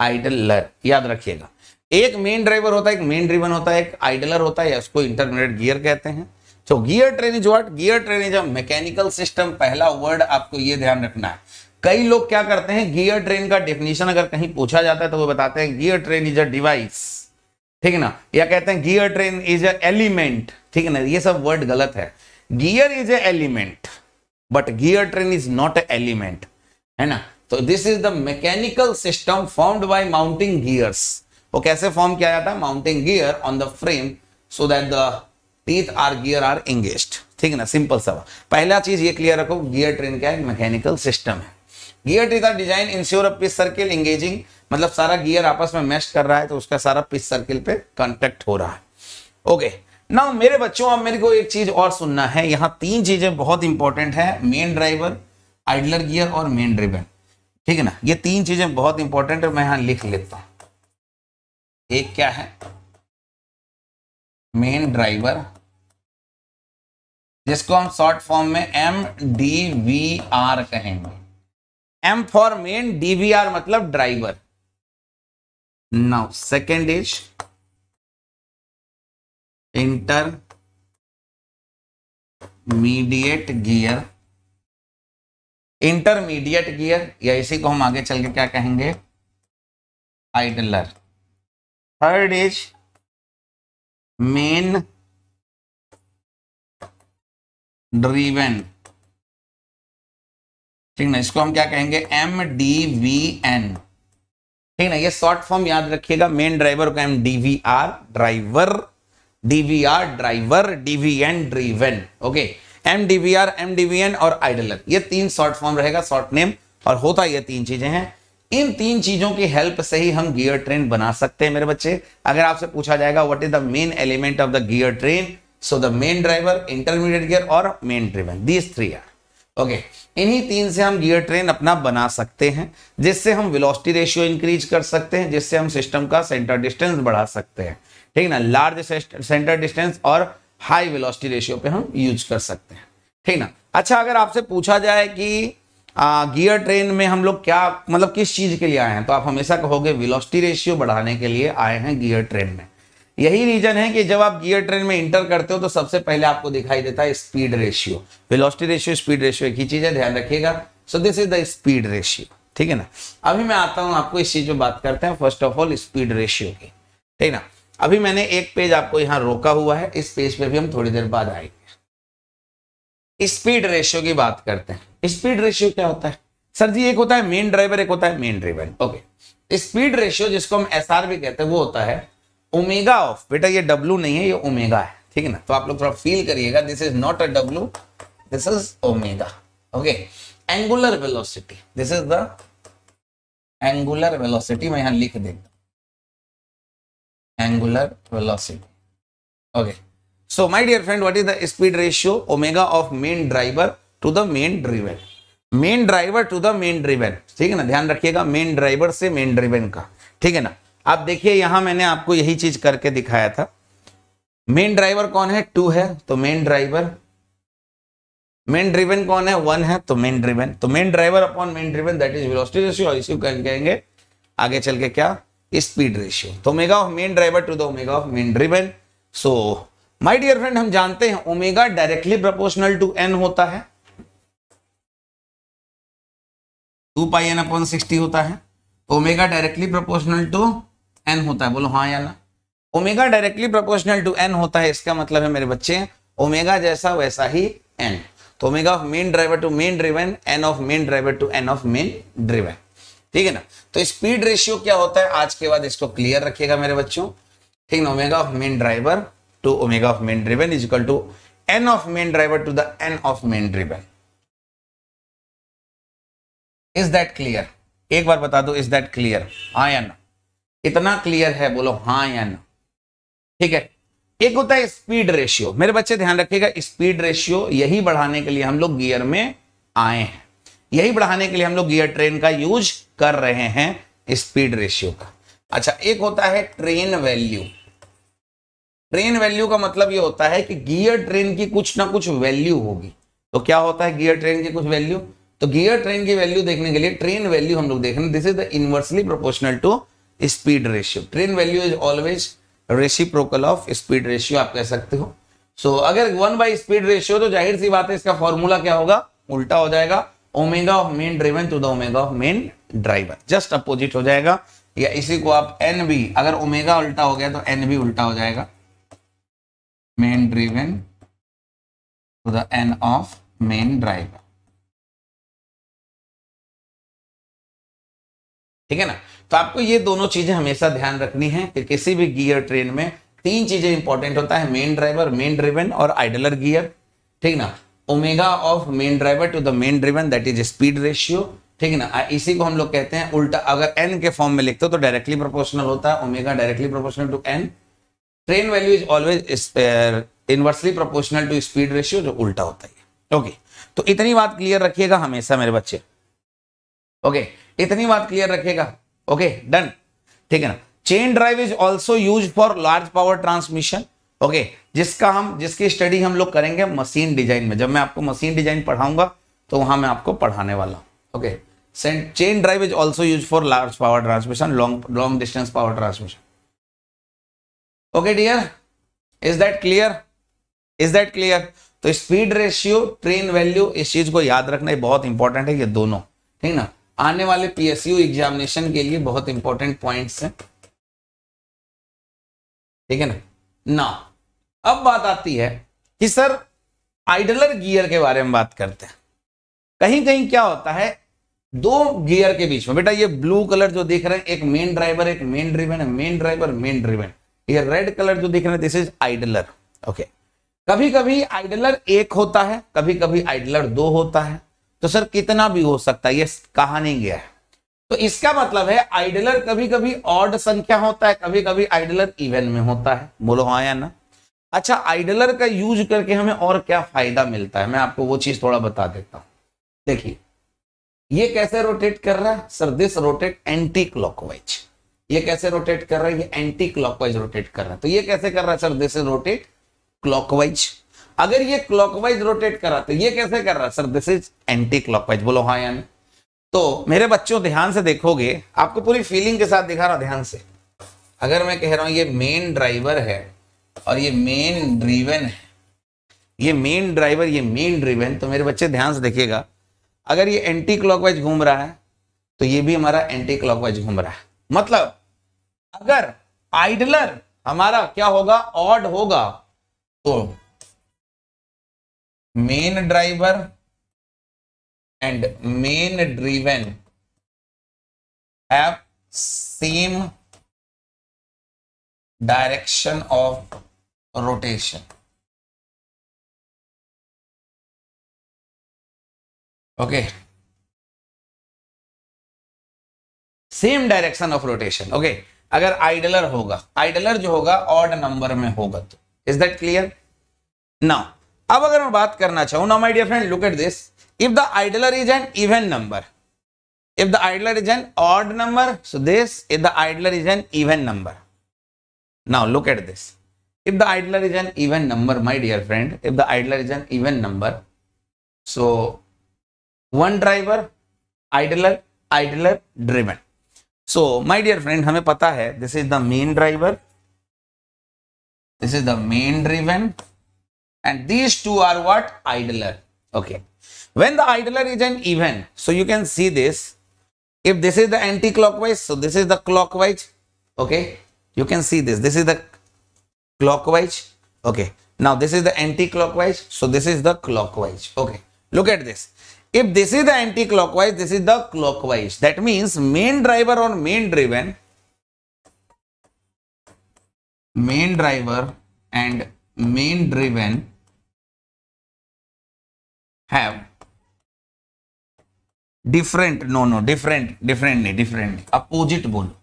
आइडलर याद रखिएगा एक मेन ड्राइवर होता है एक मेन ड्रिवन होता है एक आइडलर होता है उसको इंटरमीडिएट गियर कहते हैं तो gear train is what gear train is a mechanical system पहला वर्ड आपको ये ध्यान रखना है कई लोग क्या करते हैं गियर ट्रेन का डेफिनेशन अगर कहीं पूछा जाता है तो वो बताते हैं gear train is a device ठीक है ना या कहते हैं gear train is a element ठीक है ना ये सब वर्ड गलत है gear is a element but gear train is not a element है ना तो this is the mechanical system formed by mounting gears वो कैसे फॉर्म किया जाता है mounting gear on the frame so that the teeth are gear are engaged ठीक है ना सिंपल सवाल पहला चीज ये क्लियर रखो गियर ट्रेन क्या है मैकेनिकल सिस्टम है गियर ट्री का design ensure a piece circle engaging मतलब सारा गियर आपस में मैश कर रहा है तो उसका सारा पिस सर्किल पे कॉन्टेक्ट हो रहा है ओके ना मेरे बच्चों अब मेरे को एक चीज और सुनना है यहाँ तीन चीजें बहुत इंपॉर्टेंट है मेन ड्राइवर आइडलर गियर और मेन ड्रिवन ठीक है ना ये तीन चीजें बहुत इंपॉर्टेंट है मैं यहां लिख लेता हूं एक क्या है मेन ड्राइवर जिसको हम शॉर्ट फॉर्म में एम डी वी आर कहेंगे एम फॉर मेन डीवीआर मतलब driver now second is intermediate gear intermediate gear या इसी को हम आगे चल के क्या कहेंगे idler third is main driven ठीक ना इसको हम क्या कहेंगे एम डी वी एन ठीक ना ये शॉर्ट फॉर्म याद रखिएगा मेन ड्राइवर को M D V R driver DVR driver DVN driven okay M DVR M DVN और आइडलर ये तीन शॉर्ट फॉर्म रहेगा शॉर्ट नेम और होता ये तीन चीजें हैं इन तीन चीजों की हेल्प से ही हम गियर ट्रेन बना सकते हैं मेरे बच्चे अगर आपसे पूछा जाएगा what is the main element of the gear train so the main driver intermediate gear और main driven these three are okay इन्हीं तीन से हम गियर ट्रेन अपना बना सकते हैं जिससे हम वेलोसिटी रेशियो इंक्रीज कर सकते हैं जिससे हम सिस्टम का सेंटर डिस्टेंस बढ़ा सकते हैं ठीक है ना लार्ज सेंटर डिस्टेंस और हाई वेलोसिटी रेशियो पे हम यूज कर सकते हैं ठीक ना अच्छा अगर आपसे पूछा जाए कि आ, गियर ट्रेन में हम लोग क्या मतलब किस चीज के लिए आए हैं तो आप हमेशा कहोगे विलोस्टी रेशियो बढ़ाने के लिए आए हैं गियर ट्रेन में यही रीजन है कि जब आप गियर ट्रेन में इंटर करते हो तो सबसे पहले आपको दिखाई देता है speed ratio velocity ratio speed ratio एक ही चीज है ध्यान रखिएगा so this is the speed ratio ठीक है ना अभी मैं आता हूं आपको इस चीज में बात करते हैं first of all speed ratio की ठीक ना अभी मैंने एक पेज आपको यहाँ रोका हुआ है इस पेज पे भी हम थोड़ी देर बाद आएंगे स्पीड रेशियो की बात करते हैं स्पीड रेशियो क्या होता है सर जी एक होता है मेन ड्राइवर एक होता है main driver okay speed ratio जिसको हम एसआर भी कहते हैं वो होता है ओमेगा ऑफ बेटा ये डब्लू नहीं है ये ओमेगा है ठीक है ना तो आप लोग थोड़ा फील करिएगा this is not a W this is omega okay angular velocity this is the angular velocity मैं यहां लिख देता हूं angular velocity okay so my dear friend what is the speed ratio omega of main driver to the main driven main driver to the main driven ठीक है ना ध्यान रखिएगा मेन ड्राइवर से मेन ड्रिवेन का ठीक है ना आप देखिए यहां मैंने आपको यही चीज करके दिखाया था मेन ड्राइवर कौन है टू है तो मेन ड्राइवर मेन ड्रिवन कौन है वन है तो मेन ड्रिवन तो main driver upon main driven that is velocity ratio और इसी कहेंगे आगे चल के क्या स्पीड रेशियो तो omega of main driver to the omega of main driven so my dear friend हम जानते हैं omega directly proportional to N होता है two pi N upon sixty होता है omega directly proportional to N होता है बोलो हाँ या ना omega directly proportional to N होता है इसका मतलब है मेरे बच्चे ओमेगा जैसा वैसा ही एन तो omega of main driver to main driven N of main driver to N of main driven ठीक है ना तो स्पीड रेशियो क्या होता है आज के बाद इसको क्लियर रखिएगा मेरे बच्चों ठीक ना omega of main driver to omega of main driven is equal to N of main driver to the N of main driven is that clear एक बार बता दो इज दैट क्लियर हाँ या ना इतना क्लियर है बोलो हाँ या ना ठीक है एक होता है स्पीड रेशियो मेरे बच्चे ध्यान रखिएगा स्पीड रेशियो यही बढ़ाने के लिए हम लोग गियर में आए हैं यही बढ़ाने के लिए हम लोग गियर ट्रेन का यूज कर रहे हैं स्पीड रेशियो का अच्छा एक होता है ट्रेन वैल्यू ट्रेन वैल्यू का मतलब ये होता है कि गियर ट्रेन की कुछ ना कुछ वैल्यू होगी तो क्या होता है गियर ट्रेन की कुछ वैल्यू तो गियर ट्रेन की वैल्यू देखने के लिए ट्रेन वैल्यू हम लोग देख रहे हैं this is the inversely proportional to speed ratio train value is always reciprocal of speed ratio आप कह सकते हो सो so, अगर वन बाई स्पीड रेशियो तो जाहिर सी बात है इसका फॉर्मूला क्या होगा उल्टा हो जाएगा omega of main driven to the omega of main driver just opposite हो जाएगा या इसी को आप एन बी अगर ओमेगा उल्टा हो गया तो एन बी उल्टा हो जाएगा main driven to the N of main driver ठीक है ना तो आपको ये दोनों चीजें हमेशा ध्यान रखनी है कि किसी भी गियर ट्रेन में तीन चीजें इंपॉर्टेंट होता है मेन ड्राइवर मेन ड्रिवन और आइडलर गियर ठीक ना omega of main driver to the main driven that is speed ratio ठीक है ना इसी को हम लोग कहते हैं उल्टा अगर एन के फॉर्म में लिखते हो तो डायरेक्टली प्रोपोर्शनल होता है omega directly proportional to N train value is always inversely proportional to speed ratio जो उल्टा होता है ओके okay. तो इतनी बात क्लियर रखिएगा हमेशा मेरे बच्चे ओके okay. इतनी बात क्लियर रखेगा ओके डन ठीक है ना chain drive is also use for large power transmission okay जिसका हम जिसकी स्टडी हम लोग करेंगे मशीन डिजाइन में जब मैं आपको मशीन डिजाइन पढ़ाऊंगा तो वहां मैं आपको पढ़ाने वाला ओके सेंट chain drive is also use for large power transmission long long distance power transmission okay dear is that clear is that clear तो स्पीड रेशियो ट्रेन वैल्यू इस चीज को याद रखना बहुत इंपॉर्टेंट है ये दोनों ठीक ना आने वाले पीएसयू एग्जामिनेशन के लिए बहुत इंपॉर्टेंट पॉइंट्स हैं ठीक है ना ना अब बात आती है कि सर आइडलर गियर के बारे में बात करते हैं कहीं कहीं क्या होता है दो गियर के बीच में बेटा ये ब्लू कलर जो देख रहे हैं एक मेन ड्राइवर एक मेन ड्रिवेन है मेन ड्राइवर मेन ड्रिवेन ये रेड कलर जो देख रहे हैं दिस इज आइडलर ओके कभी कभी आइडलर एक होता है कभी कभी आइडलर दो होता है तो सर कितना भी हो सकता है ये कहा नहीं गया है तो इसका मतलब है आइडलर कभी कभी ऑर्ड संख्या होता है कभी कभी आइडलर इवन में होता है बोलो हाँ या ना अच्छा आइडलर का यूज करके हमें और क्या फायदा मिलता है मैं आपको वो चीज थोड़ा बता देता हूं देखिए ये कैसे रोटेट कर रहा है sir this rotate anti clockwise ये कैसे रोटेट कर रहा है ये एंटी क्लॉकवाइज रोटेट कर रहा है तो ये कैसे कर रहा है सर दिस रोटेट क्लॉकवाइज अगर ये क्लॉकवाइज रोटेट कर रहा तो ये कैसे कर रहा sir this is anti clockwise बोलो हाँ यान तो मेरे बच्चों ध्यान से देखोगे आपको पूरी फीलिंग के साथ दिखा रहा ध्यान से अगर मैं कह रहा हूं ये मेन ड्राइवर है और ये मेन ड्रीवन है ये मेन ड्राइवर ये मेन ड्रीवन तो मेरे बच्चे ध्यान से देखिएगा अगर ये एंटी क्लॉकवाइज घूम रहा है तो ये भी हमारा एंटी क्लॉकवाइज घूम रहा है मतलब अगर आइडलर हमारा क्या होगा ऑड होगा तो main driver and main driven have same direction of rotation okay same direction of rotation okay अगर आइडलर होगा आइडलर जो होगा ऑड नंबर में होगा तो इज दैट क्लियर नाउ अब अगर मैं बात करना चाहूं ना my dear friend look at this if the idler is an even number if the idler is an odd number so this if the idler is an even number now look at this if the idler is an even number my dear friend if the idler is an even number so one driver idler idler driven so my dear friend हमें पता है this is the main driver this is the main driven and these two are what idler okay when the idler is an even so you can see this if this is the anti-clockwise so this is the clockwise okay you can see this this is the clockwise okay now this is the anti-clockwise so this is the clockwise okay look at this if this is the anti-clockwise this is the clockwise that means main driver or main driven main driver and main driven have different no no different different नहीं डिफरेंट नहीं अपोजिट बोलो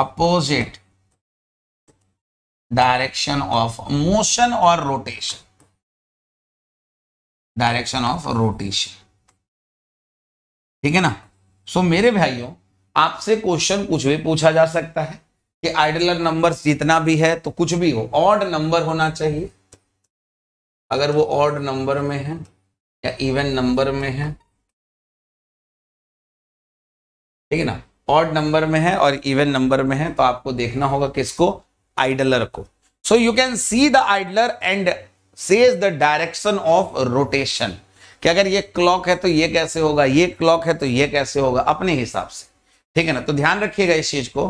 अपोजिट डायरेक्शन ऑफ मोशन और रोटेशन डायरेक्शन ऑफ रोटेशन ठीक है ना सो so, मेरे भाइयों आपसे क्वेश्चन कुछ भी पूछा जा सकता है कि आइडलर नंबर जितना भी है तो कुछ भी हो ऑड नंबर होना चाहिए अगर वो ऑर्ड नंबर में है या इवन नंबर में है ठीक है ना ऑड नंबर में है और इवन नंबर में है तो आपको देखना होगा किसको आइडलर को so you can see the idler and says the direction of rotation कि अगर ये क्लॉक है तो ये कैसे होगा ये क्लॉक है तो ये कैसे होगा अपने हिसाब से ठीक है ना तो ध्यान रखिएगा इस चीज को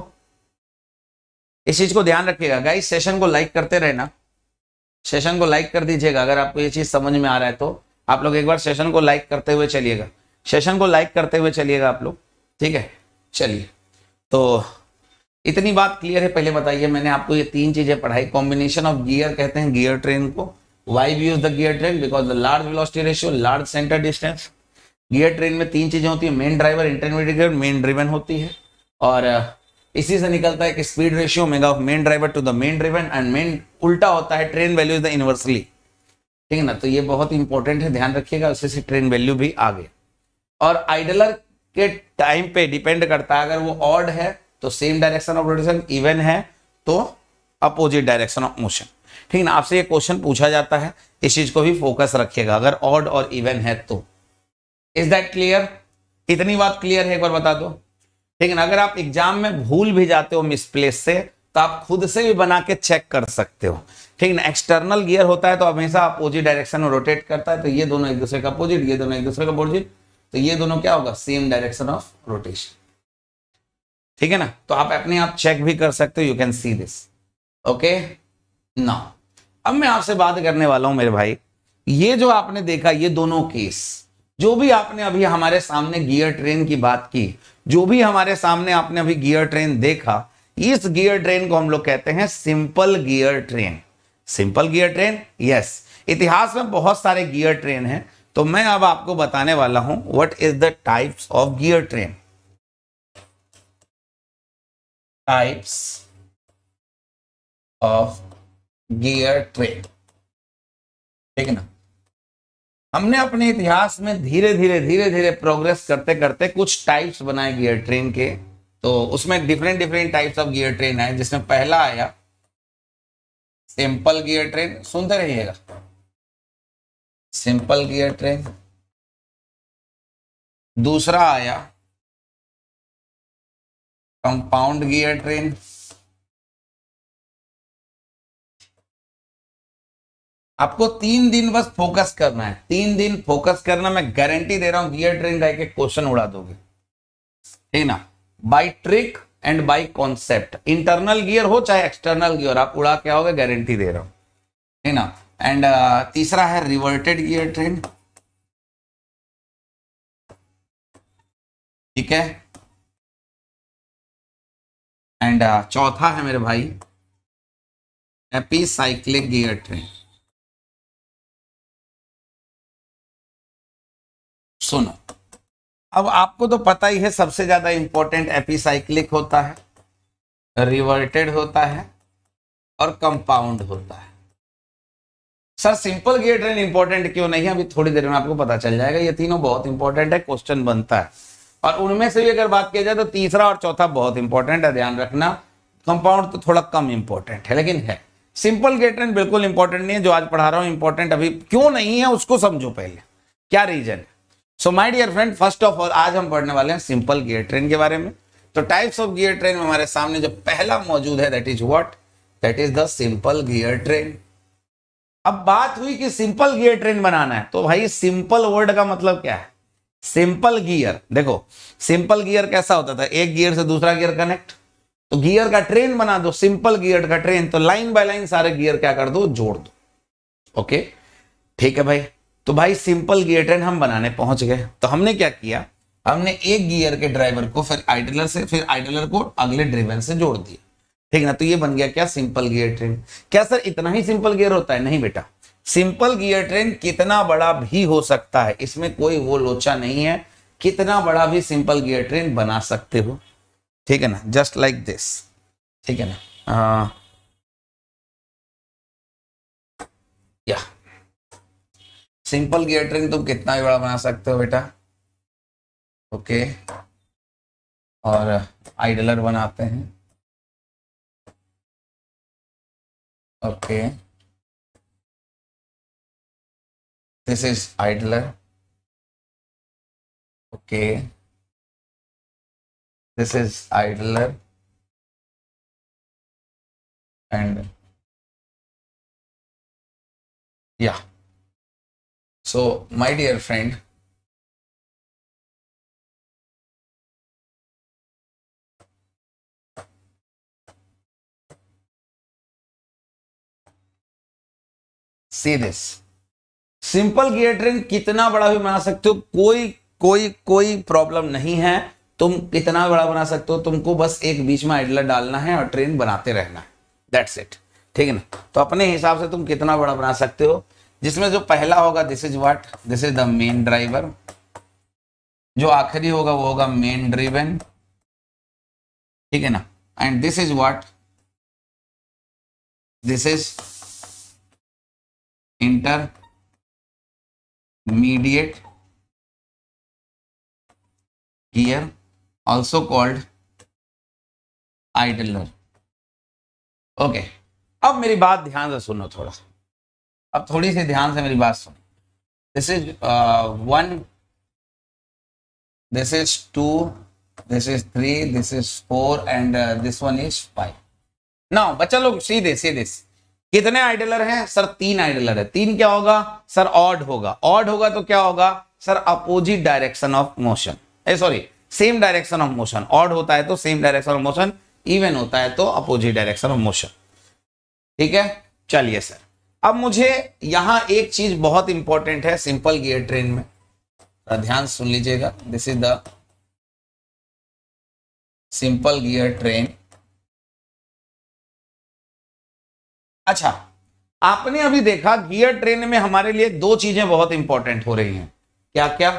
इस चीज को ध्यान रखिएगा गाइस सेशन को लाइक करते रहना सेशन को लाइक कर दीजिएगा अगर आपको ये चीज समझ में आ रहा है तो आप लोग एक बार सेशन को लाइक करते हुए चलिएगा सेशन को लाइक करते हुए चलिएगा आप लोग ठीक है चलिए तो इतनी बात क्लियर है पहले बताइए मैंने आपको ये तीन चीजें पढ़ाई कॉम्बिनेशन ऑफ गियर कहते हैं गियर ट्रेन को why we use the gear train because the large velocity ratio large centre distance gear train में तीन चीजें होती है main driver intermediate main driven होती है और इसी से निकलता है कि speed ratio omega of main driver to the main driver and main उल्टा होता है train value is the inversely ठीक है ना तो ये बहुत इंपॉर्टेंट है ध्यान रखिएगा उससे से ट्रेन वैल्यू भी आ गया और आइडलर के टाइम पे डिपेंड करता है अगर वो ऑड है तो same direction of rotation even है तो अपोजिट डायरेक्शन ऑफ मोशन ठीक है ना आपसे ये क्वेश्चन पूछा जाता है इस चीज को भी फोकस रखिएगा अगर ऑड और इवन है तो इज दैट क्लियर इतनी बात क्लियर है एक बार बता दो लेकिन अगर आप एग्जाम में भूल भी जाते हो मिसप्लेस से तो आप खुद से भी बना के चेक कर सकते हो ठीक ना एक्सटर्नल गियर होता है तो हमेशा अपोजिट डायरेक्शन में रोटेट करता है तो ये दोनों एक दूसरे का अपोजिट ये दोनों एक दूसरे का अपोजिट तो ये दोनों क्या होगा सेम डायरेक्शन ऑफ रोटेशन ठीक है ना तो आप अपने आप चेक भी कर सकते हो you can see this okay now अब मैं आपसे बात करने वाला हूं मेरे भाई ये जो आपने देखा ये दोनों केस जो भी आपने अभी हमारे सामने गियर ट्रेन की बात की जो भी हमारे सामने आपने अभी गियर ट्रेन देखा इस गियर ट्रेन को हम लोग कहते हैं simple gear train simple gear train yes इतिहास में बहुत सारे गियर ट्रेन हैं तो मैं अब आपको बताने वाला हूं what is the types of gear train types of gear train ठीक है ना हमने अपने इतिहास में धीरे धीरे धीरे धीरे प्रोग्रेस करते करते कुछ टाइप्स बनाए गियर ट्रेन के तो उसमें different different types of gear train आए जिसमें पहला आया सिंपल गियर ट्रेन सुनते रहिएगा सिंपल गियर ट्रेन दूसरा आया कंपाउंड गियर ट्रेन आपको तीन दिन बस फोकस करना है तीन दिन फोकस करना मैं गारंटी दे रहा हूं गियर ट्रेन रह के क्वेश्चन उड़ा दोगे ठीक ना by trick and by concept internal gear हो चाहे एक्सटर्नल गियर आप उड़ा के आओगे गारंटी दे रहा हूं ठीक ना एंड uh, तीसरा है रिवर्टेड गियर ट्रेन ठीक है एंड uh, चौथा है मेरे भाई एपी साइक्लिक गियर ट्रेन सोना अब आपको तो पता ही है सबसे ज्यादा इंपॉर्टेंट एपिसाइक्लिक होता है रिवर्टेड होता है और कंपाउंड होता है सर सिंपल गेट ट्रेन इंपॉर्टेंट क्यों नहीं है अभी थोड़ी देर में आपको पता चल जाएगा ये तीनों बहुत इंपॉर्टेंट है क्वेश्चन बनता है और उनमें से भी अगर बात किया जाए तो तीसरा और चौथा बहुत इंपॉर्टेंट है ध्यान रखना कंपाउंड तो थोड़ा कम इंपॉर्टेंट है लेकिन है सिंपल गेट बिल्कुल इंपॉर्टेंट नहीं है जो आज पढ़ा रहा हूं इंपॉर्टेंट अभी क्यों नहीं है उसको समझो पहले क्या रीजन है so my dear friend first of all आज हम पढ़ने वाले हैं सिंपल गियर ट्रेन के बारे में तो टाइप्स ऑफ गियर ट्रेन में हमारे सामने जो पहला मौजूद है that is what that is the simple gear train अब बात हुई कि सिंपल गियर ट्रेन बनाना है तो भाई सिंपल वर्ड का मतलब क्या है सिंपल गियर देखो सिंपल गियर कैसा होता था एक गियर से दूसरा गियर कनेक्ट तो गियर का ट्रेन बना दो सिंपल गियर का ट्रेन तो लाइन बाय लाइन सारे गियर क्या कर दो जोड़ दो ओके ठीक है भाई तो भाई सिंपल गियर ट्रेन हम बनाने पहुंच गए तो हमने क्या किया हमने एक गियर के ड्राइवर को फिर आइडलर से फिर आइडलर को अगले ड्राइवर से जोड़ दिया ठीक ना तो ये बन गया क्या सिंपल गियर ट्रेन क्या सर इतना ही सिंपल गियर होता है नहीं बेटा सिंपल गियर ट्रेन कितना बड़ा भी हो सकता है इसमें कोई वो लोचा नहीं है कितना बड़ा भी सिंपल गियर ट्रेन बना सकते हो ठीक है ना जस्ट लाइक दिस ठीक है ना हाँ। या सिंपल गेटरिंग तुम कितना भी बड़ा बना सकते हो बेटा ओके okay. और आइडलर बनाते हैं okay this is idler okay this is idler and या yeah. So, my dear friend, see this simple gear train कितना बड़ा भी बना सकते हो कोई कोई कोई प्रॉब्लम नहीं है तुम कितना बड़ा बना सकते हो तुमको बस एक बीच में आइडलर डालना है और ट्रेन बनाते रहना है दैट्स इट ठीक है ना तो अपने हिसाब से तुम कितना बड़ा बना सकते हो जिसमें जो पहला होगा this is what this is the main driver जो आखिरी होगा वो होगा मेन ड्रिवन ठीक है ना and this is what this is intermediate gear also called idler okay अब मेरी बात ध्यान से सुनो थोड़ा अब थोड़ी सी ध्यान से मेरी बात सुन this is one this is two this is three this is four and this one is five ना बच्चा लोग सीधे सीधे कितने आइडलर हैं सर तीन आइडलर है तीन क्या होगा सर ऑड होगा ऑड होगा तो क्या होगा sir opposite direction of motion sorry same direction of motion odd होता है तो same direction of motion even होता है तो अपोजिट डायरेक्शन ऑफ मोशन ठीक है चलिए सर अब मुझे यहां एक चीज बहुत इंपॉर्टेंट है सिंपल गियर ट्रेन में ध्यान सुन लीजिएगा this is the simple gear train अच्छा आपने अभी देखा गियर ट्रेन में हमारे लिए दो चीजें बहुत इंपॉर्टेंट हो रही हैं क्या क्या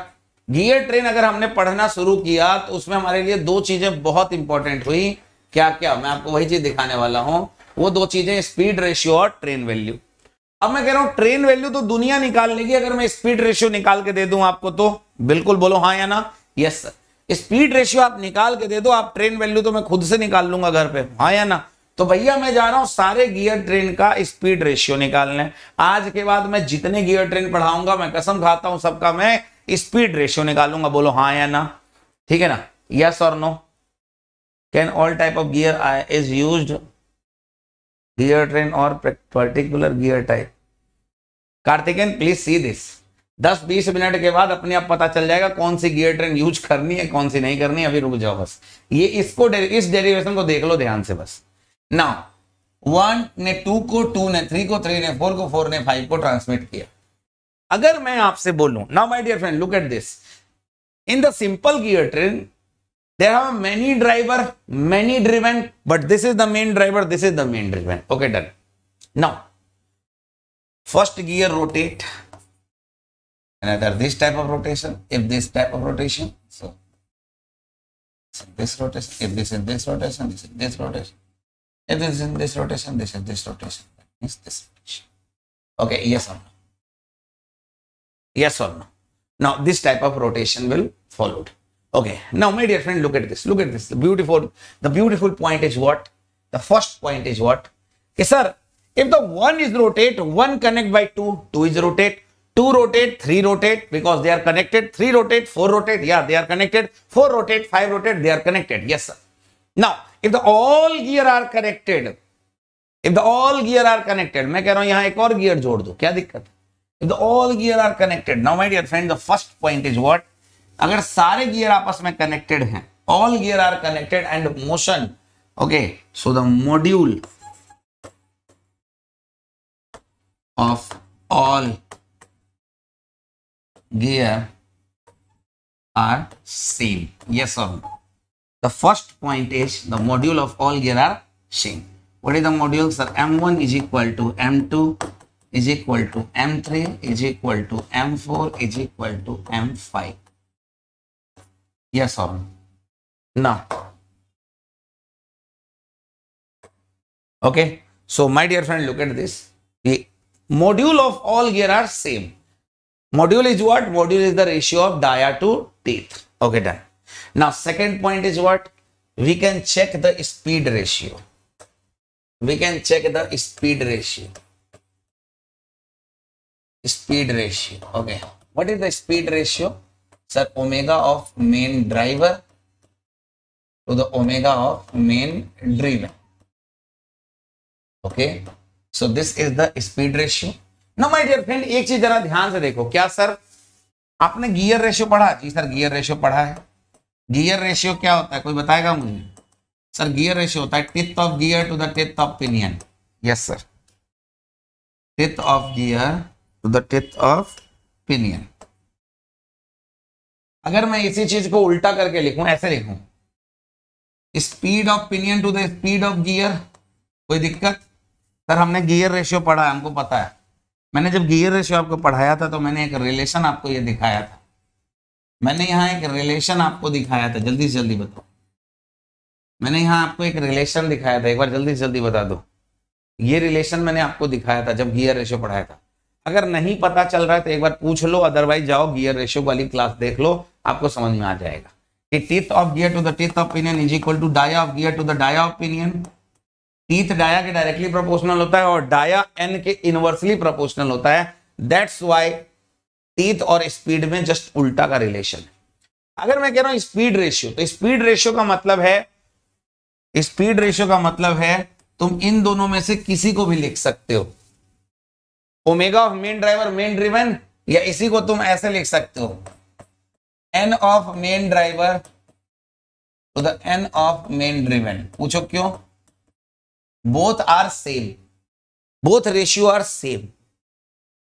गियर ट्रेन अगर हमने पढ़ना शुरू किया तो उसमें हमारे लिए दो चीजें बहुत इंपॉर्टेंट हुई क्या क्या मैं आपको वही चीज दिखाने वाला हूं वो दो चीजें स्पीड रेशियो और ट्रेन वैल्यू अब मैं कह रहा हूं ट्रेन वैल्यू तो दुनिया निकाल लेगी अगर मैं स्पीड रेशियो निकाल के दे दूं आपको तो बिल्कुल बोलो हाँ या ना यस सर स्पीड रेशियो आप निकाल के दे दो आप ट्रेन वैल्यू तो मैं खुद से निकाल लूंगा घर पे हाँ या ना तो भैया मैं जा रहा हूं सारे गियर ट्रेन का स्पीड रेशियो निकालने आज के बाद मैं जितने गियर ट्रेन पढ़ाऊंगा मैं कसम खाता हूं सबका मैं स्पीड रेशियो निकालूंगा बोलो हाँ या ना ठीक है ना यस और no can all type of gear is use gear train और पर्टिकुलर गियर टाइप कार्तिकेन प्लीज सी दिस 10-20 मिनट के बाद अपने आप पता चल जाएगा कौन सी गियर ट्रेन यूज करनी है कौन सी नहीं करनी है अभी रुक जाओ बस ये इसको इस डेरिवेशन को देख लो ध्यान से बस ना वन ने टू को टू ने थ्री को थ्री ने फोर को फोर ने फाइव को ट्रांसमिट किया अगर मैं आपसे बोलूं now my dear friend look at this in the simple gear train there are many driver many driven but this is the main driver this is the main driven okay done now first gear rotate another this type of rotation if this type of rotation so, this rotation if this is this rotation this is this rotation if this is in this rotation this is this rotation that means this rotation okay yes or no yes or no now this type of rotation will followed okay now my dear friend look at this look at this the beautiful the beautiful point is what the first point is what okay sir If the 1 is rotate, 1 connect by 2, 2 is rotate, 2 rotate, 3 rotate because they are connected, 3 rotate, 4 rotate, yeah, they are connected, 4 rotate, 5 rotate, they are connected, yes sir. Now, if the all gear are connected, if the all gear are connected, मैं कह रहा हूं यहां एक और gear जोड़ दो क्या दिक्कत If the all gear are connected, now my dear friend, the first point is what? अगर सारे gear आपस में connected हैं, all gear are connected and motion, okay, so the module of all gear are same. Yes or no? The first point is the module of all gear are same. What is the module? Sir, M1 is equal to M2 is equal to M3 is equal to M4 is equal to M5. Yes or no? Now, okay. So, my dear friend, look at this module of all gear are same module is what module is the ratio of dia to teeth okay done now second point is what we can check the speed ratio we can check the speed ratio speed ratio okay what is the speed ratio sir omega of main driver to the omega of main driven okay so this is the speed ratio no my dear friend एक चीज जरा ध्यान से देखो क्या सर आपने गियर रेशियो पढ़ा जी सर गियर रेशियो पढ़ा है गियर रेशियो क्या होता है कोई बताएगा मुझे सर गियर रेशियो होता है teeth of gear to the teeth of pinion yes sir teeth of gear to the teeth of pinion अगर मैं इसी चीज को उल्टा करके लिखूं ऐसे लिखूं speed of pinion to the speed of gear कोई दिक्कत सर हमने गियर रेशियो पढ़ा है हमको पता है मैंने जब गियर रेशियो आपको पढ़ाया था तो मैंने एक रिलेशन आपको ये दिखाया था मैंने यहाँ एक रिलेशन आपको दिखाया था जल्दी से जल्दी बताओ मैंने यहाँ आपको एक रिलेशन दिखाया था एक बार जल्दी से जल्दी बता दो ये रिलेशन मैंने आपको दिखाया था जब गियर रेशियो पढ़ाया था अगर नहीं पता चल रहा है तो एक बार पूछ लो अदरवाइज जाओ गियर रेशियो वाली क्लास देख लो आपको समझ में आ जाएगा कि of gear to the teeth of pinion is equal to dia of gear to the dia of pinion teeth dia के डायरेक्टली प्रोपोर्शनल होता है और डाया एन के इनवर्सली प्रोपोर्शनल होता है दैट्स वाई टीथ और स्पीड में जस्ट उल्टा का रिलेशन है अगर मैं कह रहा हूं स्पीड रेशियो तो स्पीड रेशियो का मतलब है स्पीड रेशियो का मतलब है तुम इन दोनों में से किसी को भी लिख सकते हो omega of main driver main driven या इसी को तुम ऐसे लिख सकते हो N of main driver to the N of main driven पूछो क्यों both are same both ratio are same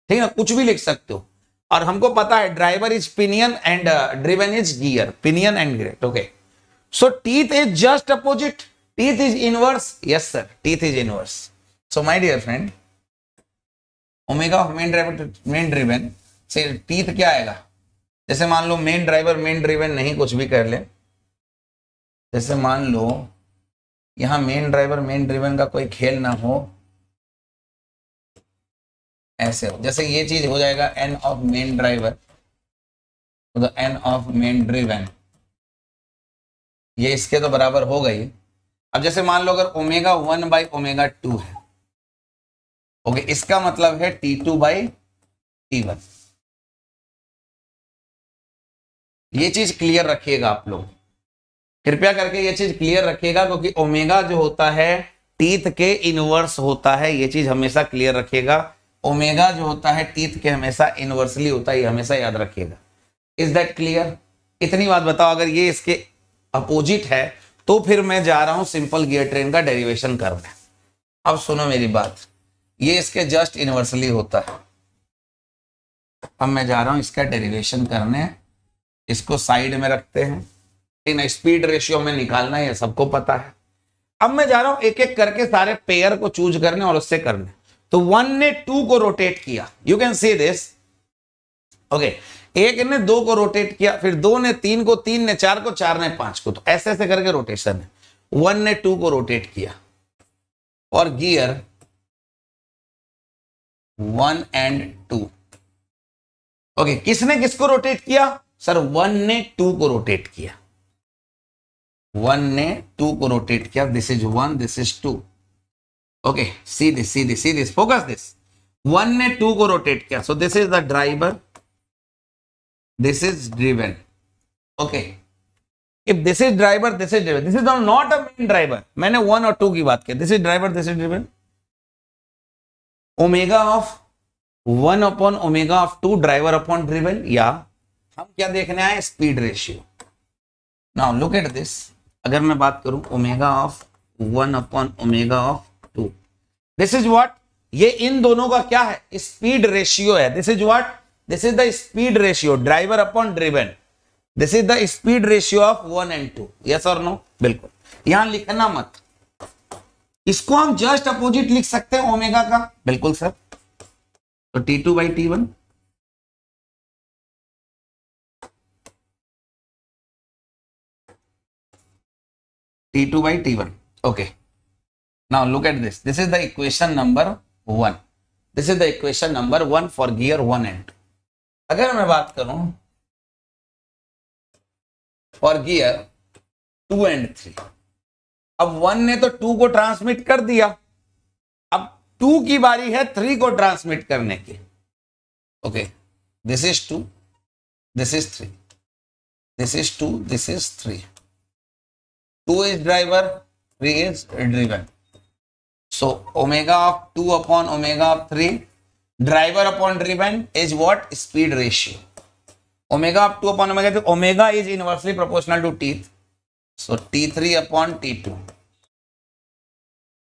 ठीक है ना कुछ भी लिख सकते हो और हमको पता है driver is pinion and driven is gear pinion and great okay so teeth is just opposite teeth is inverse yes sir teeth is inverse so my dear friend omega of main driver main driven से टीथ क्या आएगा जैसे मान लो मेन ड्राइवर मेन ड्रिवन नहीं कुछ भी कर ले जैसे मान लो यहां मेन ड्राइवर मेन ड्रिवन का कोई खेल ना हो ऐसे हो जैसे ये चीज हो जाएगा एन ऑफ मेन ड्राइवर तो एन ऑफ मेन ड्रिवन ये इसके तो बराबर हो गई अब जैसे मान लो अगर omega one by omega two है ओके इसका मतलब है T two by T one ये चीज क्लियर रखिएगा आप लोग कृपया करके ये चीज क्लियर रखिएगा क्योंकि ओमेगा जो होता है टीथ के इनवर्स होता है ये चीज हमेशा क्लियर रखिएगा ओमेगा जो होता है टीथ के हमेशा इनवर्सली होता है हमेशा याद रखिएगा इज दैट क्लियर इतनी बात बताओ अगर ये इसके अपोजिट है तो फिर मैं जा रहा हूं सिंपल गियर ट्रेन का डेरिवेशन करने अब सुनो मेरी बात ये इसके जस्ट इनवर्सली होता है अब मैं जा रहा हूं इसका डेरिवेशन करने इसको साइड में रखते हैं इन स्पीड रेशियो में निकालना है सबको पता है अब मैं जा रहा हूं एक एक करके सारे पेयर को चूज करने और उससे करने तो वन ने टू को रोटेट किया you can see this okay एक ने दो को रोटेट किया फिर दो ने तीन को तीन ने चार को चार ने पांच को तो ऐसे ऐसे करके रोटेशन है वन ने टू को रोटेट किया और gear one and two okay किसने किसको रोटेट किया सर वन ने टू को रोटेट किया वन ने टू को रोटेट किया this is one this is two okay see this see this see this focus this one ने टू को रोटेट किया so this is the driver this is driven okay if this is driver this is driven this is not a main driver मैंने वन और टू की बात की this is driver this is driven omega of one upon omega of two driver upon driven या हम क्या देखने आए speed ratio now look at this अगर मैं बात करूं omega of one upon omega of two this is what ये इन दोनों का क्या है स्पीड रेशियो है this is what this is the speed ratio driver upon driven this is the speed ratio of one and two yes और नो बिल्कुल यहां लिखना मत इसको हम जस्ट अपोजिट लिख सकते हैं ओमेगा का बिल्कुल सर तो T two by T one T2 by T1. Okay. Now look at this. This is the equation number one this is the equation number one for gear one and अगर मैं बात करूं for gear two and three अब वन ने तो टू को ट्रांसमिट कर दिया अब टू की बारी है थ्री को ट्रांसमिट करने की okay this is two this is three this is two this is three 2 is driver, 3 is driven. So omega of 2 upon omega of 3, driver upon driven is what? Speed ratio. Omega of 2 upon omega 3, omega is inversely proportional to T. So T3 upon T2.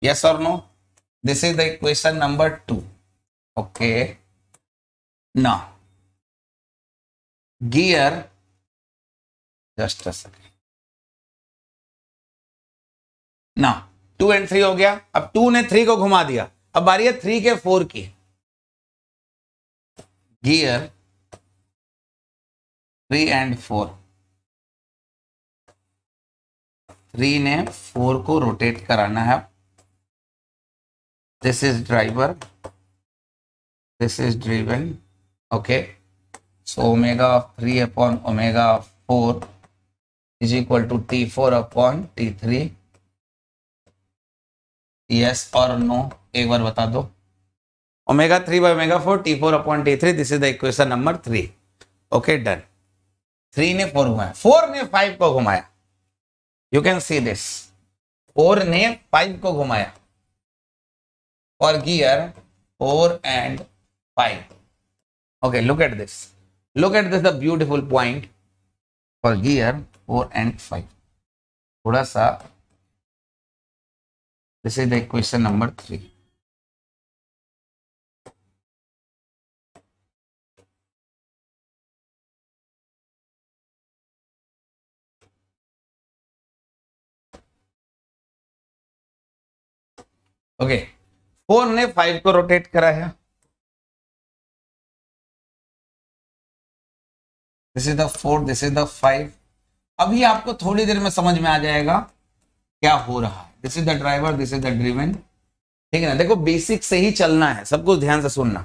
Yes or no? This is the equation number 2. Okay. Now, gear, just a second. ना टू एंड थ्री हो गया अब टू ने थ्री को घुमा दिया अब बारी है थ्री के फोर की gear three and four three ने फोर को रोटेट कराना है this is driver this is driven okay so omega of three upon omega of four is equal to T four upon T three yes और नो एक बार बता दो omega three by omega four T four upon T three this is the equation number three okay done three ने फोर घुमाया फोर ने फाइव को घुमाया you can see this four ने फाइव को घुमाया और gear four and five okay look at this look at this the beautiful point for gear four and five थोड़ा सा This is the question number 3. Okay four ने फाइव को रोटेट करा है this is the four this is the five अभी आपको थोड़ी देर में समझ में आ जाएगा क्या हो रहा है this is the driver this is the driven ठीक है ना देखो बेसिक से ही चलना है सब कुछ ध्यान से सुनना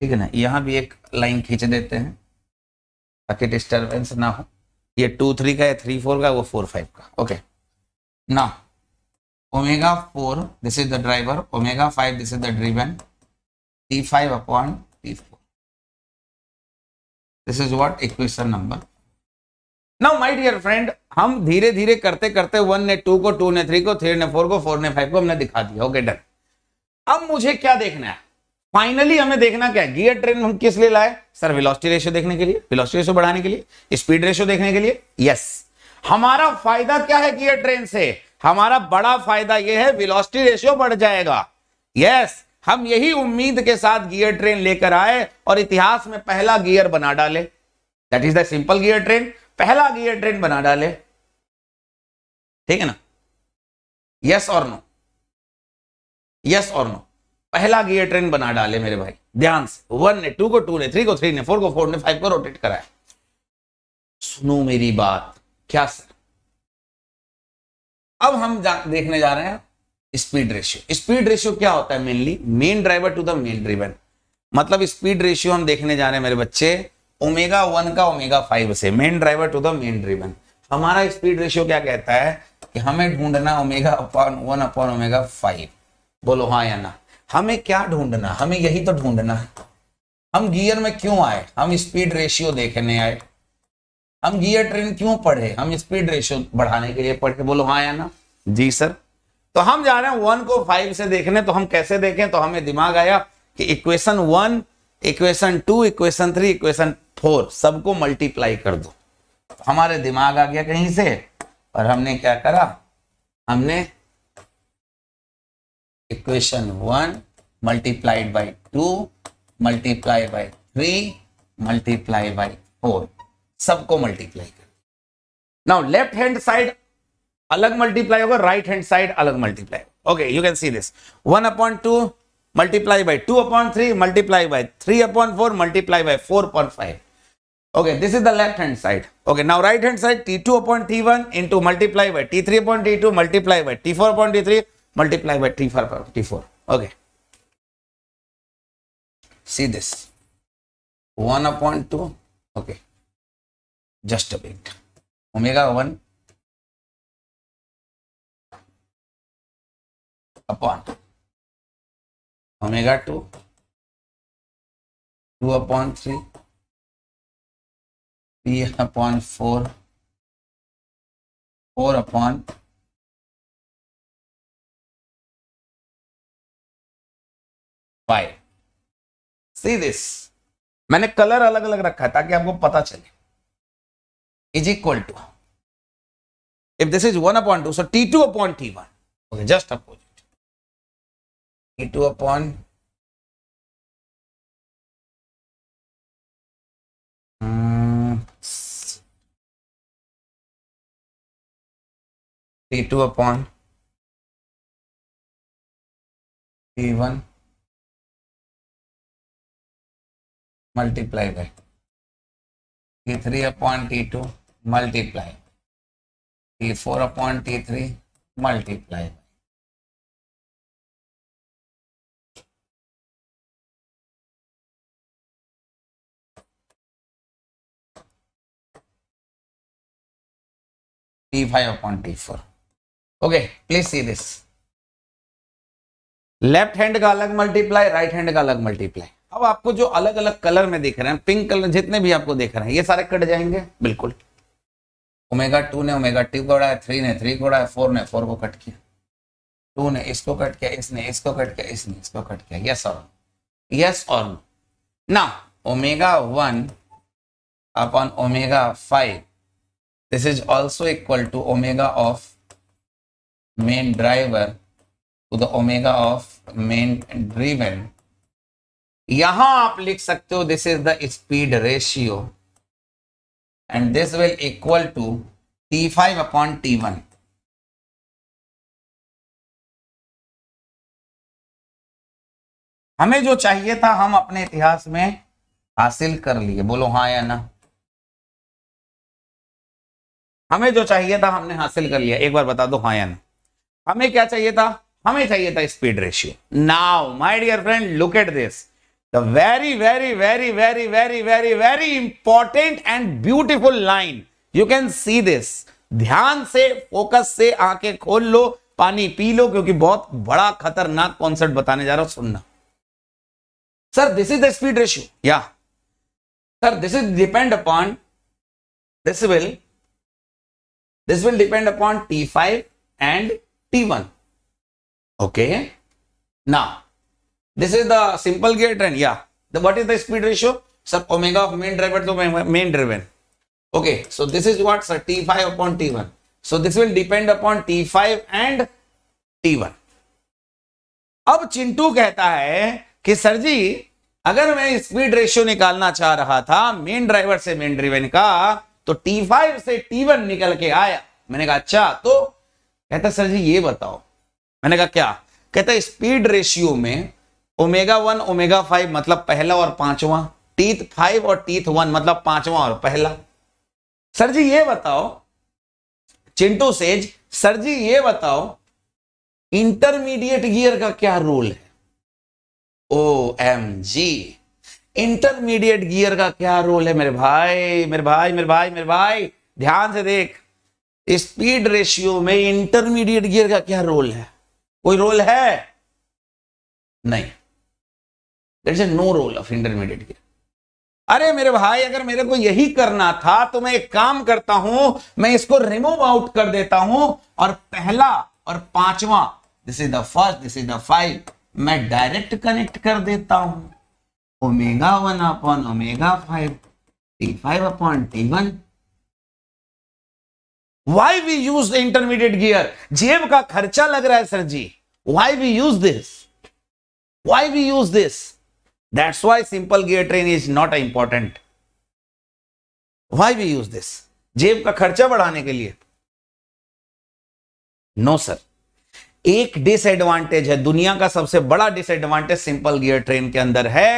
ठीक है ना यहाँ भी एक लाइन खींच देते हैं ताकि डिस्टर्बेंस ना हो ये टू थ्री का है थ्री फोर का वो फोर फाइव का ओके ना omega four this is the driver omega five this is the driven T five upon T four this is what equation number now my dear friend हम धीरे धीरे करते करते वन ने टू को टू ने थ्री को थ्री ने फोर को फोर ने फाइव को हमने दिखा दिया ओके डन अब मुझे क्या देखना है फाइनली हमें देखना क्या है गियर ट्रेन हम किस लिए लाए सर वेलोसिटी रेशियो देखने के लिए वेलोसिटी रेशियो बढ़ाने के लिए स्पीड रेशियो देखने के लिए यस हमारा फायदा क्या है गियर ट्रेन से हमारा बड़ा फायदा यह है वेलोसिटी रेशियो बढ़ जाएगा यस हम यही उम्मीद के साथ गियर ट्रेन लेकर आए और इतिहास में पहला गियर बना डाले that is the simple gear train पहला गियर ट्रेन बना डाले ठीक है ना यस और नो यस और नो पहला गियर ट्रेन बना डाले मेरे भाई ध्यान से वन ने टू को टू ने थ्री को थ्री ने फोर को फोर ने फाइव को रोटेट कराया सुनो मेरी बात क्या सर अब हम जा, देखने जा रहे हैं स्पीड रेशियो स्पीड रेशियो क्या होता है mainly main driver to the main driven मतलब स्पीड रेशियो हम देखने जा रहे हैं मेरे बच्चे ओमेगा वन का ओमेगा फाइव से main driver to the main driven हमारा स्पीड रेशियो क्या कहता है कि हमें ढूंढना omega upon one upon omega five बोलो हाँ या ना हमें क्या ढूंढना हमें यही तो ढूंढना है हम गियर में क्यों आए हम स्पीड रेशियो देखने आए हम गियर ट्रेन क्यों पढ़े हम स्पीड रेशियो बढ़ाने के लिए पढ़े बोलो हाँ या ना जी सर तो हम जा रहे हैं वन को फाइव से देखने तो हम कैसे देखें तो हमें दिमाग आया कि equation one equation two equation three equation four सबको मल्टीप्लाई कर दो हमारे दिमाग आ गया कहीं से और हमने क्या करा हमने equation one multiplied by two multiply by three multiply by four सबको मल्टीप्लाई कर नाउ लेफ्ट हैंड साइड अलग मल्टीप्लाई होगा राइट हैंड साइड अलग multiply okay you can see this one upon two multiply by two upon three multiply by three upon four multiply by four point five Okay, this is the left hand side. Okay, now right hand side T2 upon T1 into multiply by T3 upon T2 multiply by T4 upon T3 multiply by T4 upon T4. Okay. See this. 1 upon 2. Okay. Just a bit. Omega 1 upon omega 2 2 upon 3 P upon four four upon five see this मैंने कलर अलग अलग रखा है ताकि आपको पता चले is equal to if this is one upon two so T two upon T one just opposite T two upon p2 upon p1 multiply by t3 upon t2 multiply t4 upon t3 multiply by t5 upon t4 okay please see this left hand का अलग मल्टीप्लाई राइट हैंड का अलग मल्टीप्लाई अब आपको जो अलग अलग कलर में दिख रहे हैं पिंक कलर जितने भी आपको दिख रहे हैं ये सारे कट जाएंगे बिल्कुल ओमेगा टू ने ओमेगा टू को उड़ाया थ्री ने थ्री को उड़ाया फोर ने फोर को कट किया टू ने इसको कट किया इसने इसको कट किया इसने इसको कट किया यस और यस और ना omega one upon omega five this is also equal to omega of main driver to the omega of main driven यहां आप लिख सकते हो this is the speed ratio and this will equal to T five upon T one हमें जो चाहिए था हम अपने इतिहास में हासिल कर लिए बोलो हाँ या ना हमें जो चाहिए था हमने हासिल कर लिया एक बार बता दो हाँ या ना हमें क्या चाहिए था हमें चाहिए था speed ratio now my dear friend look at this the very very very very very very very important and beautiful line you can see this ध्यान से फोकस से आके खोल लो पानी पी लो क्योंकि बहुत बड़ा खतरनाक कॉन्सेप्ट बताने जा रहा हूं सुनना sir this is the speed ratio या sir this is depend upon this will this will depend upon T five and T1. Okay. Now, this is the simple gear train. Yeah. The, what is the speed ratio? Sir, omega of main driver to main driven. Okay. So, this is what, sir? T5 upon T1. So, this will depend upon T5 and T1. अब चिंटू कहता है कि सर जी अगर मैं स्पीड रेशियो निकालना चाह रहा था मेन ड्राइवर से मेन ड्रिवेन का तो T5 से T1 निकल के आया मैंने कहा अच्छा तो कहता सर जी ये बताओ मैंने कहा क्या कहता स्पीड रेशियो में ओमेगा वन ओमेगा फाइव मतलब पहला और पांचवा टीथ फाइव और टीथ वन मतलब पांचवा और पहला सर जी ये बताओ चिंटू सेज सर जी ये बताओ इंटरमीडिएट गियर का क्या रोल है O M G intermediate gear का क्या रोल है मेरे भाई मेरे भाई मेरे भाई मेरे भाई ध्यान से देख स्पीड रेशियो में इंटरमीडिएट गियर का क्या रोल है कोई रोल है नहीं that is no role of intermediate gear अरे मेरे भाई अगर मेरे को यही करना था तो मैं एक काम करता हूं मैं इसको रिमूव आउट कर देता हूं और पहला और पांचवा this is the first this is the five मैं डायरेक्ट कनेक्ट कर देता हूं omega one upon omega five T five upon T one why we use intermediate gear जेब का खर्चा लग रहा है sir ji why we use this why we use this that's why simple gear train is not important why we use this जेब का खर्चा बढ़ाने के लिए नो no, सर एक डिसएडवांटेज है दुनिया का सबसे बड़ा डिसएडवांटेज सिंपल गियर ट्रेन के अंदर है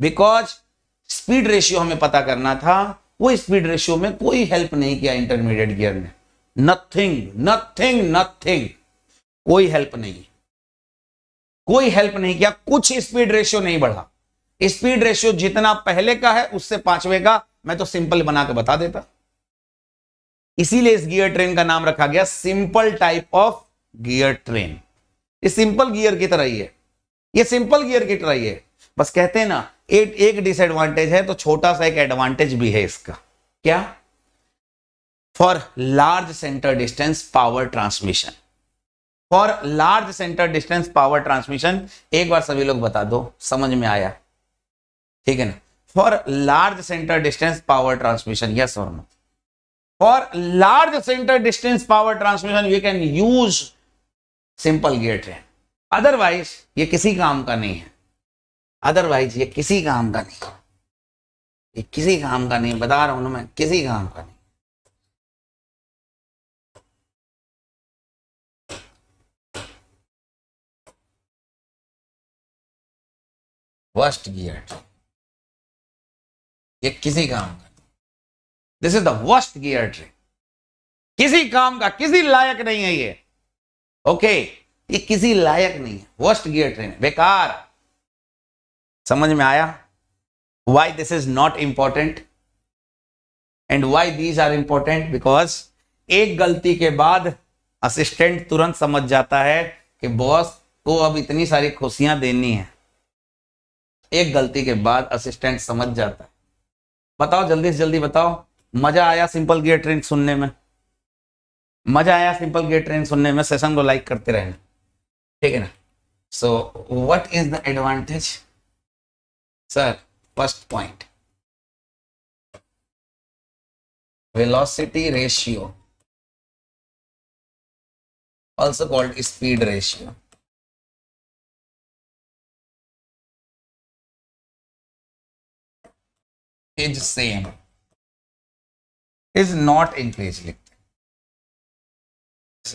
बिकॉज स्पीड रेशियो हमें पता करना था वो स्पीड रेशियो में कोई हेल्प नहीं किया इंटरमीडिएट गियर ने नथिंग नथिंग नथिंग कोई हेल्प नहीं कोई हेल्प नहीं किया कुछ स्पीड रेशियो नहीं बढ़ा स्पीड रेशियो जितना पहले का है उससे पांचवे का मैं तो सिंपल बना के बता देता इसीलिए इस गियर ट्रेन का नाम रखा गया simple type of gear train ये सिंपल गियर की तरह ही है ये सिंपल गियर की तरह ही है बस कहते हैं ना एक एक डिसएडवांटेज है तो छोटा सा एक एडवांटेज भी है इसका क्या for large centre distance power transmission for large centre distance power transmission एक बार सभी लोग बता दो समझ में आया ठीक है ना for large centre distance power transmission yes और no for large centre distance power transmission you can use simple gate है अदरवाइज ये किसी काम का नहीं है अदरवाइज ये किसी काम का नहीं ये किसी काम का नहीं बता रहा हूं ना मैं किसी काम का नहीं वर्स्ट गियर ट्रिक ये किसी काम का this is the worst gear trick किसी काम का किसी लायक नहीं है ये ओके ये किसी लायक नहीं है वर्स्ट गियर ट्रेन बेकार समझ में आया why this is not important and why these are important because एक गलती के बाद असिस्टेंट तुरंत समझ जाता है कि बॉस को अब इतनी सारी खुशियां देनी है एक गलती के बाद असिस्टेंट समझ जाता है बताओ जल्दी से जल्दी बताओ मजा आया सिंपल गेट ट्रेन सुनने में मजा आया सिंपल गेट ट्रेन सुनने में सेशन को लाइक करते रहे ठीक है ना so what is the advantage sir first point velocity ratio also called speed ratio is same is not increase लिखते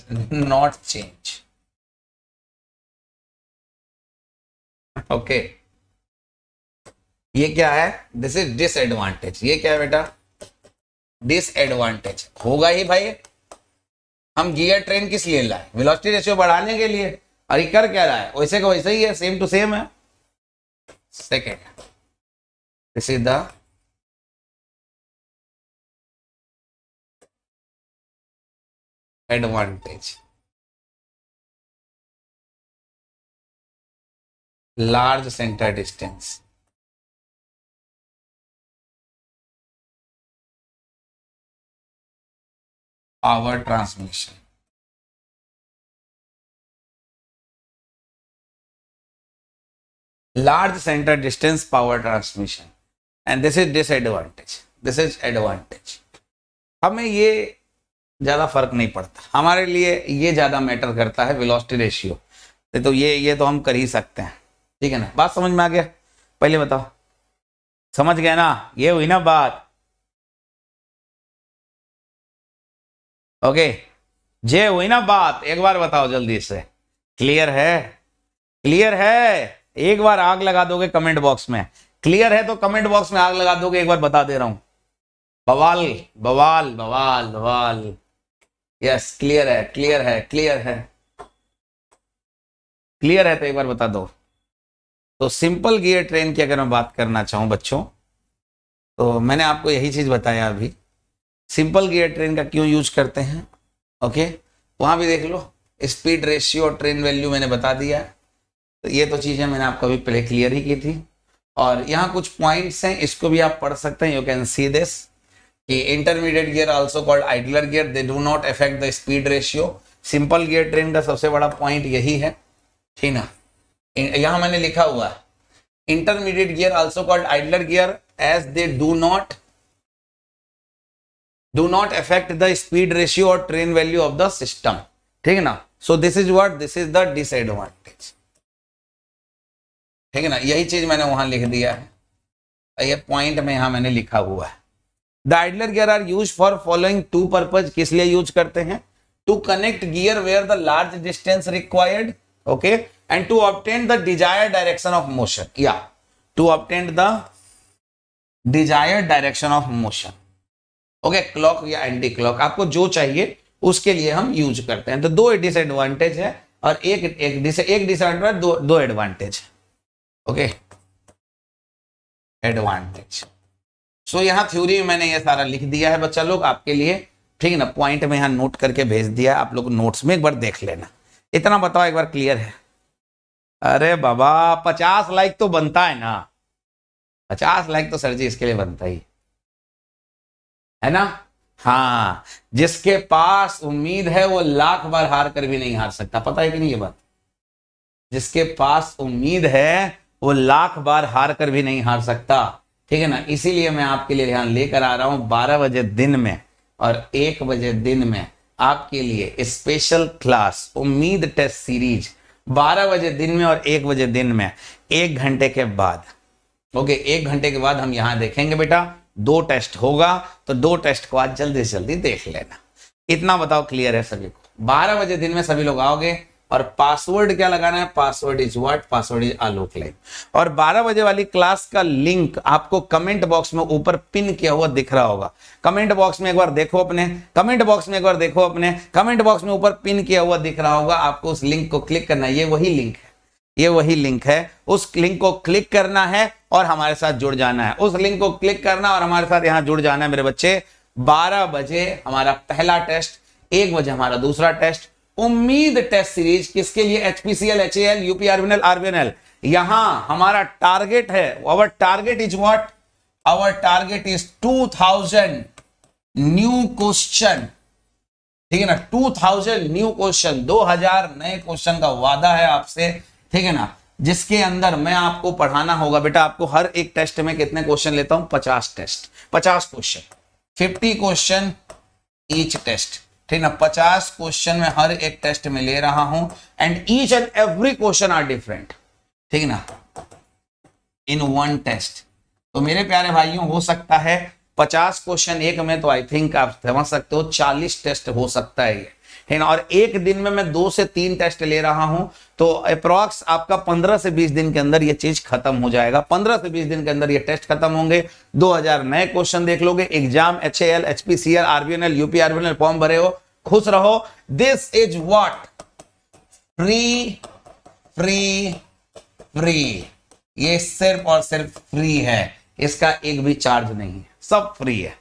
हैं नॉट चेंज ओके ये क्या है दिस इज डिसएडवांटेज ये क्या है बेटा डिसएडवांटेज होगा ही भाई हम गियर ट्रेन किस लिए लाए वेलोसिटी रेशियो बढ़ाने के लिए और ये कर क्या रहा है वैसे का वैसे ही है सेम टू सेम है second this is the advantage large centre distance power transmission large centre distance power transmission and this is disadvantage this is advantage हमें ये ज़्यादा फर्क नहीं पड़ता हमारे लिए ये ज़्यादा मैटर करता है विलोस्टी रेशियो तो ये ये तो हम कर ही सकते हैं ठीक है ना बात समझ में आ गया पहले बताओ समझ गया ना ये हुई ना बात ओके जे हुई ना बात एक बार बताओ जल्दी से क्लियर है क्लियर है एक बार आग लगा दोगे कमेंट बॉक्स में क्लियर है तो कमेंट बॉक्स में आग लगा दोगे एक बार बता दे रहा हूं बवाल बवाल बवाल बवाल यस क्लियर है क्लियर है क्लियर है क्लियर है तो एक बार बता दो तो सिंपल गियर ट्रेन की अगर मैं बात करना चाहूं बच्चों तो मैंने आपको यही चीज़ बताया अभी सिंपल गियर ट्रेन का क्यों यूज करते हैं ओके वहां भी देख लो स्पीड रेशियो और ट्रेन वैल्यू मैंने बता दिया है तो ये तो चीज़ें मैंने आपको अभी पहले क्लियर ही की थी और यहाँ कुछ पॉइंट्स हैं इसको भी आप पढ़ सकते हैं यू कैन सी दिस कि intermediate gear also called idler gear they do not affect the speed ratio simple gear train का सबसे बड़ा पॉइंट यही है ठीक ना यहाँ मैंने लिखा हुआ है intermediate gear also called idler gear as they do not do not affect the speed ratio और train value of the system ठीक है ना so this is what this is the disadvantage ठीक है ना यही चीज मैंने वहां लिख दिया है ये पॉइंट में यहां मैंने लिखा हुआ है the idler gear are use for following two purpose किस लिए यूज करते हैं to connect gear where the large distance required okay and to obtained the desire direction of motion या to obtained the desire direction of motion okay clock या एंटी क्लॉक आपको जो चाहिए उसके लिए हम यूज करते हैं तो दो डिसएडवांटेज है और एक एक डिस एक डिसएडवांटेज दो दो advantage okay advantage so so, यहाँ थ्योरी में मैंने ये सारा लिख दिया है बच्चा लोग आपके लिए ठीक है ना पॉइंट में यहाँ नोट करके भेज दिया आप लोग नोट्स में एक बार देख लेना इतना बताओ एक बार क्लियर है अरे बाबा पचास लाइक तो बनता है ना पचास लाइक तो सर जी इसके लिए बनता ही है ना हाँ जिसके पास उम्मीद है वो लाख बार हार कर भी नहीं हार सकता पता है कि नहीं ये बात जिसके पास उम्मीद है वो लाख बार हार कर भी नहीं हार सकता ठीक है ना इसीलिए मैं आपके लिए ध्यान लेकर आ रहा हूं बारह बजे दिन में और एक बजे दिन में आपके लिए स्पेशल क्लास उम्मीद टेस्ट सीरीज बारह बजे दिन में और एक बजे दिन में एक घंटे के बाद ओके एक घंटे के बाद हम यहां देखेंगे बेटा दो टेस्ट होगा तो दो टेस्ट को आज जल्दी से जल्दी देख लेना इतना बताओ क्लियर है सभी को बारह बजे दिन में सभी लोग आओगे और पासवर्ड क्या लगाना है password is what password is Alok live और 12 बजे वाली क्लास का लिंक आपको कमेंट बॉक्स में ऊपर पिन किया हुआ दिख रहा होगा कमेंट बॉक्स में एक बार देखो अपने कमेंट बॉक्स में एक बार देखो अपने कमेंट बॉक्स में ऊपर पिन किया हुआ दिख रहा होगा आपको उस लिंक को क्लिक करना है ये वही लिंक है ये वही लिंक है उस लिंक को क्लिक करना है और हमारे साथ जुड़ जाना है उस लिंक को क्लिक करना और हमारे साथ यहाँ जुड़ जाना है मेरे बच्चे बारह बजे हमारा पहला टेस्ट एक बजे हमारा दूसरा टेस्ट उम्मीद टेस्ट सीरीज किसके लिए HPCL H L UPRBNL RBNL यहां हमारा टारगेट है our target is what our target is 2000 new question ठीक है ना 2000 न्यू क्वेश्चन 2000 नए क्वेश्चन का वादा है आपसे ठीक है ना जिसके अंदर मैं आपको पढ़ाना होगा बेटा आपको हर एक टेस्ट में कितने क्वेश्चन लेता हूं पचास टेस्ट पचास question fifty question each test ठीक ना पचास क्वेश्चन में हर एक टेस्ट में ले रहा हूं and each and every question are different ठीक ना इन वन टेस्ट तो मेरे प्यारे भाइयों हो सकता है पचास क्वेश्चन एक में तो आई थिंक आप समझ सकते हो चालीस टेस्ट हो सकता है ये है ना और एक दिन में मैं दो से तीन टेस्ट ले रहा हूं तो अप्रॉक्स आपका पंद्रह से बीस दिन के अंदर यह चीज खत्म हो जाएगा पंद्रह से बीस दिन के अंदर यह टेस्ट खत्म होंगे दो नए क्वेश्चन देख लोगे exam H L HPCL RBNL UP RBNL form भरे हो खुश रहो this is what free free free ये सिर्फ और सिर्फ फ्री है इसका एक भी चार्ज नहीं है सब फ्री है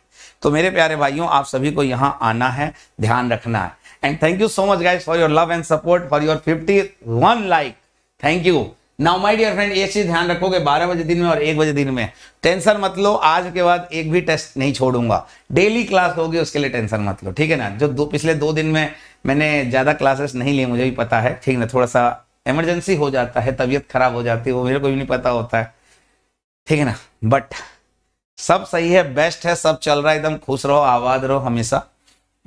तो मेरे प्यारे भाइयों आप सभी को यहां आना है ध्यान रखना है and thank you so much guys for your love and support for your fifty one like thank you now my dear friend ये चीज ध्यान रखोगे बारह बजे दिन में और एक बजे दिन में टेंशन मत लो आज के बाद एक भी टेस्ट नहीं छोड़ूंगा डेली क्लास होगी उसके लिए टेंशन मत लो ठीक है ना जो दो पिछले दो दिन में मैंने ज़्यादा क्लासेस नहीं लिए मुझे भी पता है ठीक ना थोड़ा सा इमरजेंसी हो जाता है तबीयत खराब हो जाती है वो मेरे को भी नहीं पता होता है ठीक है ना बट सब सही है बेस्ट है सब चल रहा है एकदम खुश रहो आवाज रहो हमेशा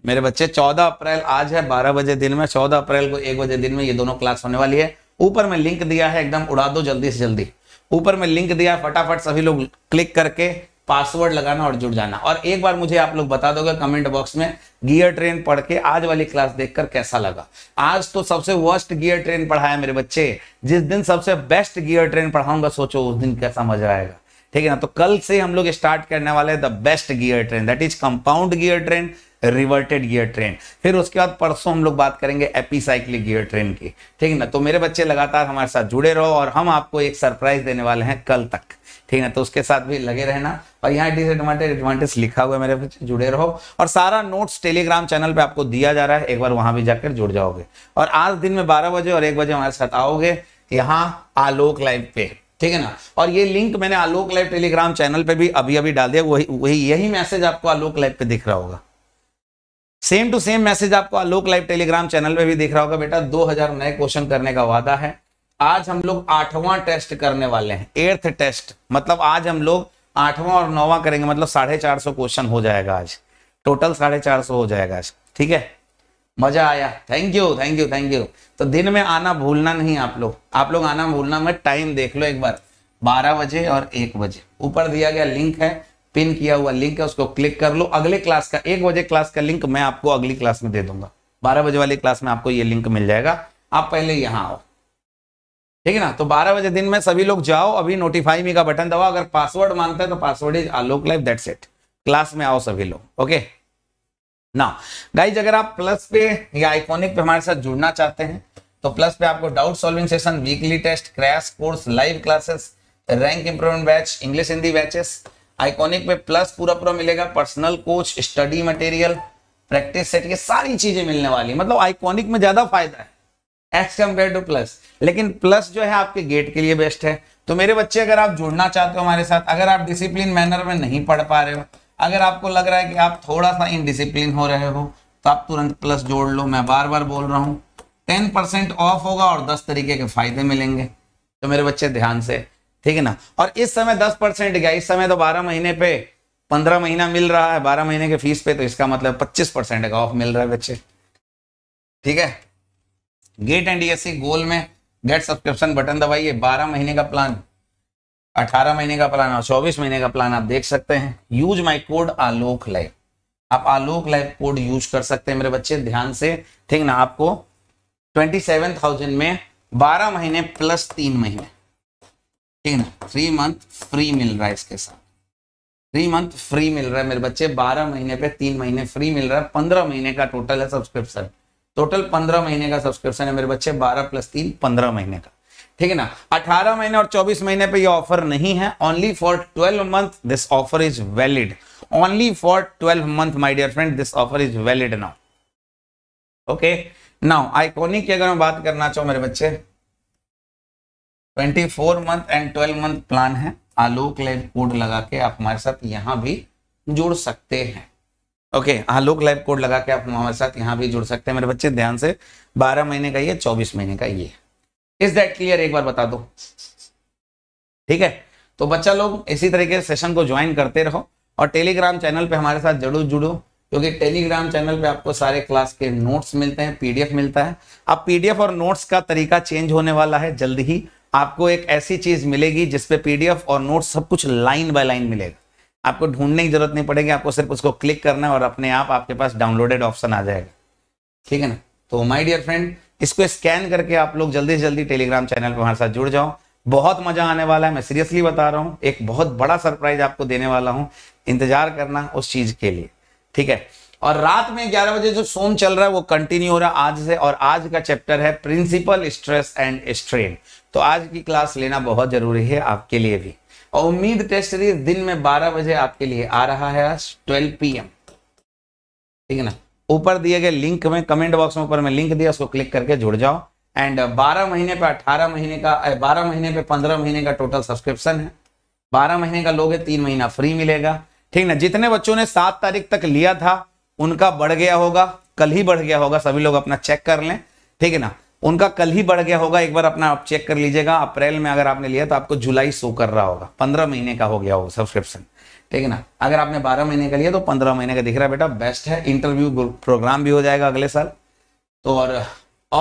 मेरे बच्चे 14 अप्रैल आज है 12 बजे दिन में 14 अप्रैल को एक बजे दिन में ये दोनों क्लास होने वाली है ऊपर में लिंक दिया है एकदम उड़ा दो जल्दी से जल्दी ऊपर में लिंक दिया है फटाफट सभी लोग क्लिक करके पासवर्ड लगाना और जुड़ जाना और एक बार मुझे आप लोग बता दोगे कमेंट बॉक्स में गियर ट्रेन पढ़ के आज वाली क्लास देखकर कैसा लगा आज तो सबसे वर्स्ट गियर ट्रेन पढ़ाया मेरे बच्चे जिस दिन सबसे बेस्ट गियर ट्रेन पढ़ाऊंगा सोचो उस दिन कैसा मजा आएगा ठीक है ना तो कल से हम लोग स्टार्ट करने वाले the best gear train that is compound gear train reverted gear train फिर उसके बाद परसों हम लोग बात करेंगे एपीसाइक्लिक गियर ट्रेन की ठीक है ना तो मेरे बच्चे लगातार हमारे साथ जुड़े रहो और हम आपको एक सरप्राइज देने वाले हैं कल तक ठीक है ना तो उसके साथ भी लगे रहना और यहाँ डिसएडवांटेज एडवांटेज लिखा हुआ है मेरे बच्चे जुड़े रहो और सारा नोट्स टेलीग्राम चैनल पे आपको दिया जा रहा है एक बार वहां भी जाकर जुड़ जाओगे और आज दिन में बारह बजे और एक बजे हमारे साथ आओगे यहाँ आलोक लाइव पे ठीक है ना और ये लिंक मैंने आलोक लाइव टेलीग्राम चैनल पे भी अभी अभी डाल दिया वही वही यही मैसेज आपको आलोक लाइव पे दिख रहा होगा सेम टू सेम मैसेज आपको आलोक लाइव टेलीग्राम चैनल पे भी दिख रहा होगा बेटा 2000 नए क्वेश्चन करने का वादा है आज हम लोग आठवां टेस्ट करने वाले हैं एर्थ टेस्ट मतलब आज हम लोग आठवां और नौवां करेंगे मतलब साढ़े चार सौ क्वेश्चन हो जाएगा आज टोटल साढ़े चार सौ हो जाएगा आज ठीक है मजा आया thank you thank you thank you तो दिन में आना भूलना नहीं आप लोग आप लोग आना भूलना मैं टाइम देख लो एक बार बारह बजे और एक बजे ऊपर दिया गया लिंक है पिन किया हुआ लिंक है उसको क्लिक कर लो अगले क्लास का एक बजे क्लास का लिंक मैं आपको अगली क्लास में दे दूंगा बारह बजे वाली क्लास में आपको ये लिंक मिल जाएगा आप पहले यहां आओ ठीक है ना तो बारह बजे दिन में सभी लोग जाओ अभी नोटिफाई मी का बटन दबाओ अगर पासवर्ड मांगता है तो password is Alok life that set class में आओ सभी लोग ओके ना गाइज अगर आप प्लस पे या आइकोनिक पे हमारे साथ जुड़ना चाहते हैं तो प्लस पे आपको doubt solving session weekly test crash course live classes rank improvement batch English Hindi batches iconic में प्लस पूरा पूरा मिलेगा personal coach study material practice set ये सारी चीजें मिलने वाली मतलब आइकॉनिक में ज्यादा फायदा है एक्स कंपेयर टू प्लस लेकिन प्लस जो है आपके गेट के लिए बेस्ट है तो मेरे बच्चे अगर आप जुड़ना चाहते हो हमारे साथ अगर आप डिसिप्लिन मैनर में नहीं पढ़ पा रहे हो अगर आपको लग रहा है कि आप थोड़ा सा इनडिसिप्लिन हो रहे हो तो आप तुरंत प्लस जोड़ लो मैं बार बार बोल रहा हूँ टेन परसेंट ऑफ होगा और दस तरीके के फायदे मिलेंगे तो मेरे बच्चे ध्यान से ठीक है ना और इस समय दस परसेंट गया इस समय तो बारह महीने पे पंद्रह महीना मिल रहा है बारह महीने के फीस पे तो इसका मतलब पच्चीस परसेंट का ऑफ मिल रहा है बच्चे ठीक है गेट एंड डीएससी गोल में गेट सब्सक्रिप्शन बटन दबाइए बारह महीने का प्लान अठारह महीने का प्लान और चौबीस महीने का प्लान आप देख सकते हैं use my code Alok live आप आलोक लाइव कोड यूज कर सकते हैं मेरे बच्चे ध्यान से ठीक ना आपको ट्वेंटी सेवन थाउजेंड में बारह महीने प्लस तीन महीने ठीक है ना थ्री मंथ फ्री मिल रहा है इसके साथ थ्री मंथ फ्री मिल रहा है मेरे बच्चे बारह महीने पे तीन महीने फ्री मिल रहा है पंद्रह महीने का टोटल है सब्सक्रिप्शन टोटल पंद्रह महीने का सब्सक्रिप्शन है मेरे बच्चे बारह प्लस तीन पंद्रह महीने का ठीक है ना अठारह महीने और चौबीस महीने पे ये ऑफर नहीं है only for twelve month this offer is valid only for twelve month my dear friend this offer is valid now okay now iconic की अगर मैं बात करना चाहूँ मेरे बच्चे twenty four month and twelve month plan है आलोक लाइव कोड लगा के आप हमारे साथ यहाँ भी जुड़ सकते हैं ओके आलोक लाइव कोड लगा के आप हमारे साथ यहाँ भी जुड़ सकते हैं मेरे बच्चे ध्यान से बारह महीने का ये चौबीस महीने का ये इज दैट क्लियर एक बार बता दो ठीक है तो बच्चा लोग इसी तरीके से सेशन को ज्वाइन करते रहो और टेलीग्राम चैनल पे हमारे साथ जरूर जुड़ो क्योंकि टेलीग्राम चैनल पे आपको सारे क्लास के नोट्स मिलते हैं पीडीएफ मिलता है अब पीडीएफ और नोट्स का तरीका चेंज होने वाला है जल्द ही आपको एक ऐसी चीज मिलेगी जिसपे पीडीएफ और नोट सब कुछ लाइन बाय लाइन मिलेगा आपको ढूंढने की जरूरत नहीं पड़ेगी आपको सिर्फ उसको क्लिक करना है और अपने आप आपके पास डाउनलोडेड ऑप्शन आ जाएगा ठीक है ना तो माय डियर फ्रेंड इसको स्कैन करके आप लोग जल्दी से जल्दी टेलीग्राम चैनल पर हमारे साथ जुड़ जाओ बहुत मजा आने वाला है मैं सीरियसली बता रहा हूँ एक बहुत बड़ा सरप्राइज आपको देने वाला हूँ इंतजार करना उस चीज के लिए ठीक है और रात में ग्यारह बजे जो सोम चल रहा है वो कंटिन्यू हो रहा है आज से और आज का चैप्टर है प्रिंसिपल स्ट्रेस एंड स्ट्रेन तो आज की क्लास लेना बहुत जरूरी है आपके लिए भी और उम्मीद टेस्ट सीरीज दिन में 12 बजे आपके लिए आ रहा है ट्वेल्व पी ठीक है ना ऊपर दिए गए लिंक में कमेंट बॉक्स में ऊपर में लिंक दिया उसको क्लिक करके जुड़ जाओ एंड 12 महीने पे 18 महीने का 12 महीने पे 15 महीने का टोटल सब्सक्रिप्शन है 12 महीने का लोगे तीन महीना फ्री मिलेगा ठीक ना जितने बच्चों ने सात तारीख तक लिया था उनका बढ़ गया होगा कल ही बढ़ गया होगा सभी लोग अपना चेक कर लें ठीक है ना उनका कल ही बढ़ गया होगा एक बार अपना आप चेक कर लीजिएगा अप्रैल में अगर आपने लिया तो आपको जुलाई शो कर रहा होगा पंद्रह महीने का हो गया होगा सब्सक्रिप्शन ठीक है ना अगर आपने बारह महीने का लिया तो पंद्रह महीने का दिख रहा है बेटा बेस्ट है इंटरव्यू प्रोग्राम भी हो जाएगा अगले साल तो और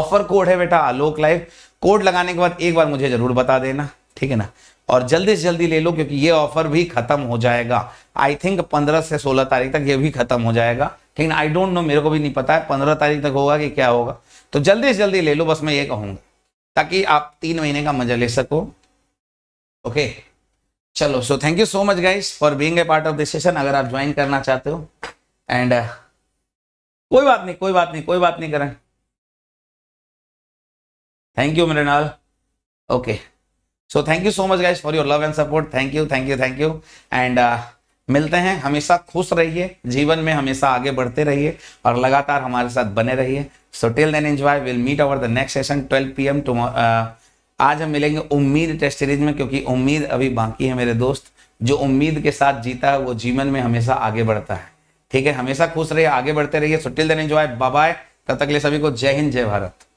ऑफर कोड है बेटा आलोक लाइव कोड लगाने के बाद एक बार मुझे जरूर बता देना ठीक है ना और जल्दी से जल्दी ले लो क्योंकि ये ऑफर भी खत्म हो जाएगा आई थिंक पंद्रह से सोलह तारीख तक ये भी खत्म हो जाएगा ठीक है आई डोंट नो मेरे को भी नहीं पता है पंद्रह तारीख तक होगा कि क्या होगा तो जल्दी से जल्दी ले लो बस मैं ये कहूंगा ताकि आप तीन महीने का मजा ले सको ओके चलो so thank you so much guys for being a part of this session अगर आप ज्वाइन करना चाहते हो एंड uh, कोई बात नहीं कोई बात नहीं कोई बात नहीं करें thank you Mrinal okay so thank you so much guys for your love and support thank you thank you thank you and मिलते हैं हमेशा खुश रहिए जीवन में हमेशा आगे बढ़ते रहिए और लगातार हमारे साथ बने रहिए so till then enjoy will meet over the next session 12 PM M आज हम मिलेंगे उम्मीद टेस्ट सीरीज में क्योंकि उम्मीद अभी बाकी है मेरे दोस्त जो उम्मीद के साथ जीता है वो जीवन में हमेशा आगे बढ़ता है ठीक है हमेशा खुश रहिए आगे बढ़ते रहिए so till then enjoy bye तब तक लिए सभी को जय हिंद जय भारत